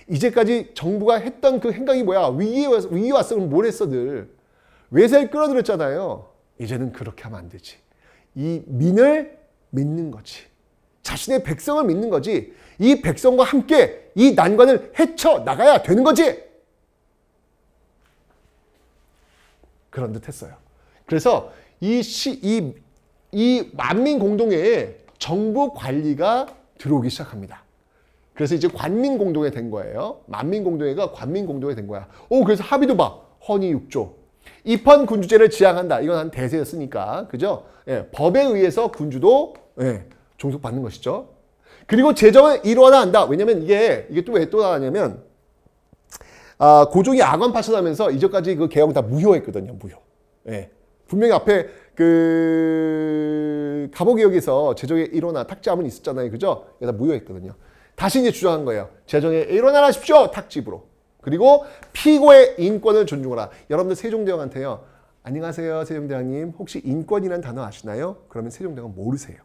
이제까지 정부가 했던 그 행각이 뭐야? 위에 와서, 위기 왔어. 그뭘 했어 늘. 외세를 끌어들였잖아요. 이제는 그렇게 하면 안 되지. 이 민을 믿는 거지. 자신의 백성을 믿는 거지. 이 백성과 함께 이 난관을 헤쳐나가야 되는 거지. 그런 듯 했어요. 그래서 이 시, 이, 이 만민 공동회에 정부 관리가 들어오기 시작합니다. 그래서 이제 관민공동회 된 거예요. 만민공동회가 관민공동회 된 거야. 오, 그래서 합의도 봐. 헌의 6조. 입헌 군주제를 지향한다. 이건 한 대세였으니까. 그죠? 예, 법에 의해서 군주도 예, 종속받는 것이죠. 그리고 재정을이루어화한다 왜냐면 이게, 이게 또 왜 또 나왔냐면, 아, 고종이 악원 파천하면서 이전까지 그 개혁 다 무효했거든요. 무효. 예. 분명히 앞에 그 갑오기역에서 제정의 일어나 탁지함은 있었잖아요. 그죠? 여기다 무효했거든요. 다시 이제 주장한 거예요. 제정에 일어나십시오. 라 탁집으로. 그리고 피고의 인권을 존중하라. 여러분들 세종대왕한테요. 안녕하세요. 세종대왕님. 혹시 인권이란 단어 아시나요? 그러면 세종대왕은 모르세요.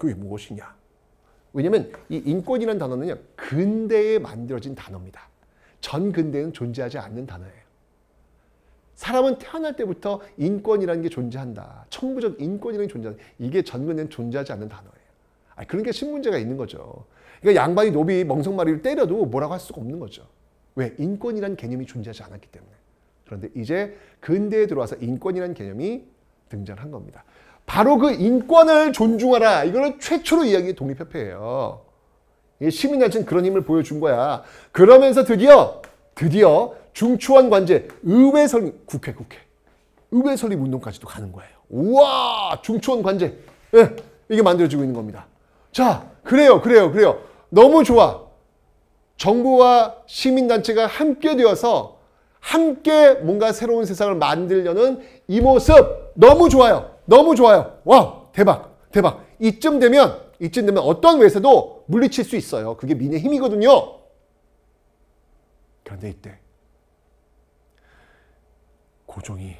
그게 무엇이냐? 왜냐면 이 인권이란 단어는요. 근대에 만들어진 단어입니다. 전 근대에는 존재하지 않는 단어예요. 사람은 태어날 때부터 인권이라는 게 존재한다. 천부적 인권이라는 게 존재한다. 이게 전면에는 존재하지 않는 단어예요. 아니, 그런 게 신문제가 있는 거죠. 그러니까 양반이 노비 멍석마리를 때려도 뭐라고 할 수가 없는 거죠. 왜? 인권이라는 개념이 존재하지 않았기 때문에. 그런데 이제 근대에 들어와서 인권이라는 개념이 등장한 겁니다. 바로 그 인권을 존중하라. 이거는 최초로 이야기 독립협회예요. 시민단체는 그런 힘을 보여준 거야. 그러면서 드디어 드디어 중추원 관제, 의회 설립, 국회, 국회. 의회 설립 운동까지도 가는 거예요. 우와! 중초원 관제. 예, 이게 만들어지고 있는 겁니다. 자, 그래요, 그래요, 그래요. 너무 좋아. 정부와 시민단체가 함께 되어서 함께 뭔가 새로운 세상을 만들려는 이 모습 너무 좋아요. 너무 좋아요. 와, 대박, 대박. 이쯤 되면, 이쯤 되면 어떤 외세도 물리칠 수 있어요. 그게 민의 힘이거든요. 그런데 이때 고종이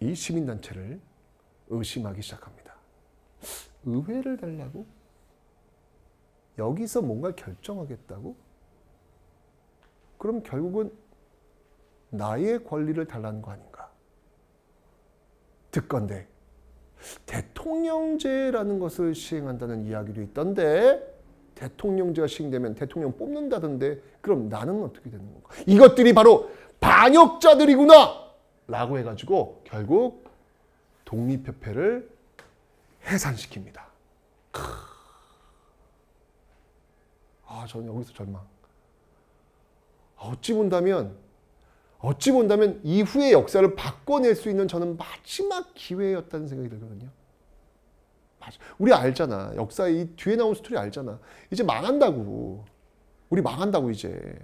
이 시민단체를 의심하기 시작합니다. 의회를 달라고? 여기서 뭔가 결정하겠다고? 그럼 결국은 나의 권리를 달라는 거 아닌가? 듣건데 대통령제라는 것을 시행한다는 이야기도 있던데 대통령제가 시행되면 대통령 뽑는다던데 그럼 나는 어떻게 되는 건가? 이것들이 바로 반역자들이구나! 라고 해가지고 결국 독립협회를 해산시킵니다. 크... 아, 저는 여기서 절망. 어찌 본다면, 어찌 본다면 이후의 역사를 바꿔낼 수 있는 저는 마지막 기회였다는 생각이 들거든요. 우리 알잖아. 역사 이 뒤에 나온 스토리 알잖아. 이제 망한다고. 우리 망한다고 이제.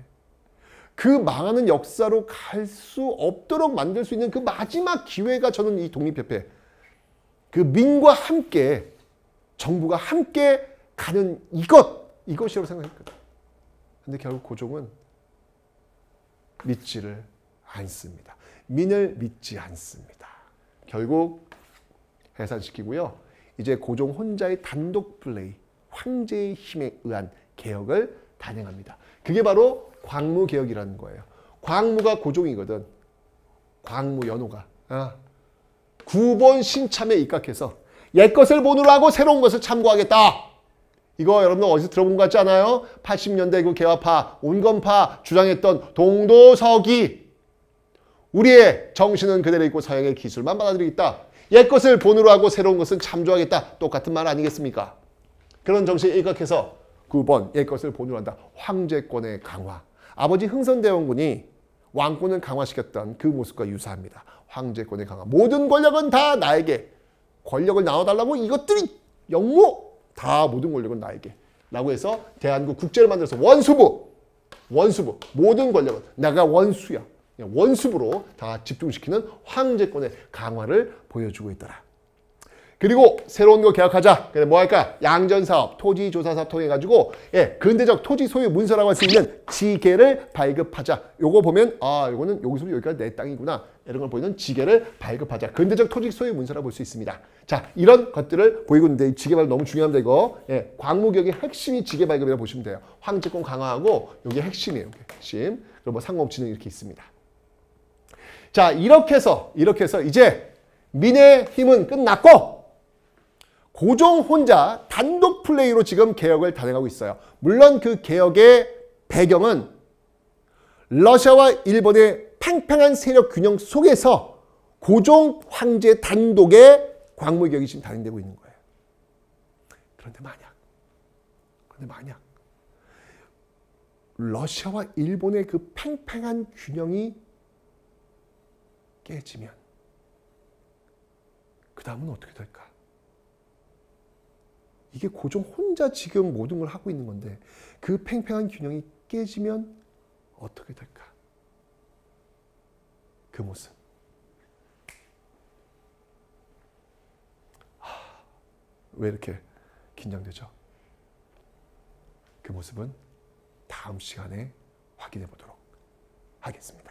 그 망하는 역사로 갈 수 없도록 만들 수 있는 그 마지막 기회가 저는 이 독립협회 그 민과 함께 정부가 함께 가는 이것 이것이라고 생각했거든. 근데 결국 고종은 믿지를 않습니다. 민을 믿지 않습니다. 결국 해산시키고요. 이제 고종 혼자의 단독 플레이, 황제의 힘에 의한 개혁을 단행합니다. 그게 바로 광무개혁이라는 거예요. 광무가 고종이거든. 광무 연호가. 아. 어? 구본 신참에 입각해서 옛것을 본으로 하고 새로운 것을 참고하겠다. 이거 여러분 어디서 들어본 것 같지 않아요? 80년대 그 개화파, 온건파 주장했던 동도서기. 우리의 정신은 그대로 있고 서양의 기술만 받아들이겠다. 옛것을 본으로 하고 새로운 것은 참조하겠다. 똑같은 말 아니겠습니까? 그런 정신에 입각해서 9번 옛것을 본으로 한다. 황제권의 강화. 아버지 흥선대원군이 왕권을 강화시켰던 그 모습과 유사합니다. 황제권의 강화. 모든 권력은 다 나에게. 권력을 나눠달라고 이것들이 영모 다 모든 권력은 나에게. 라고 해서 대한국 국제를 만들어서 원수부. 원수부. 모든 권력은 내가 원수야. 원수부로 다 집중시키는 황제권의 강화를 보여주고 있더라. 그리고 새로운 거 계약하자. 그래 뭐 할까? 양전 사업, 토지 조사 사업 통해 가지고 예, 근대적 토지 소유 문서라고 할 수 있는 지계를 발급하자. 요거 보면 아, 요거는 여기서여기까내 땅이구나. 이런 걸 보이는 지계를 발급하자. 근대적 토지 소유 문서라 볼수 있습니다. 자, 이런 것들을 보이고 있는데 지계 발급 너무 중요합니다. 이거 예, 광무격의 핵심이 지계 발급이라고 보시면 돼요. 황제권 강화하고 여기 핵심이에요. 여기 핵심. 그리고 뭐 상공업진흥 이렇게 있습니다. 자, 이렇게 해서 이렇게 해서 이제 민의 힘은 끝났고 고종 혼자 단독 플레이로 지금 개혁을 단행하고 있어요. 물론 그 개혁의 배경은 러시아와 일본의 팽팽한 세력 균형 속에서 고종 황제 단독의 광물개혁이 지금 단행되고 있는 거예요. 그런데 만약, 그런데 만약 러시아와 일본의 그 팽팽한 균형이 깨지면 그 다음은 어떻게 될까? 이게 고종 혼자 지금 모든 걸 하고 있는 건데 그 팽팽한 균형이 깨지면 어떻게 될까? 그 모습. 하, 왜 이렇게 긴장되죠? 그 모습은 다음 시간에 확인해 보도록 하겠습니다.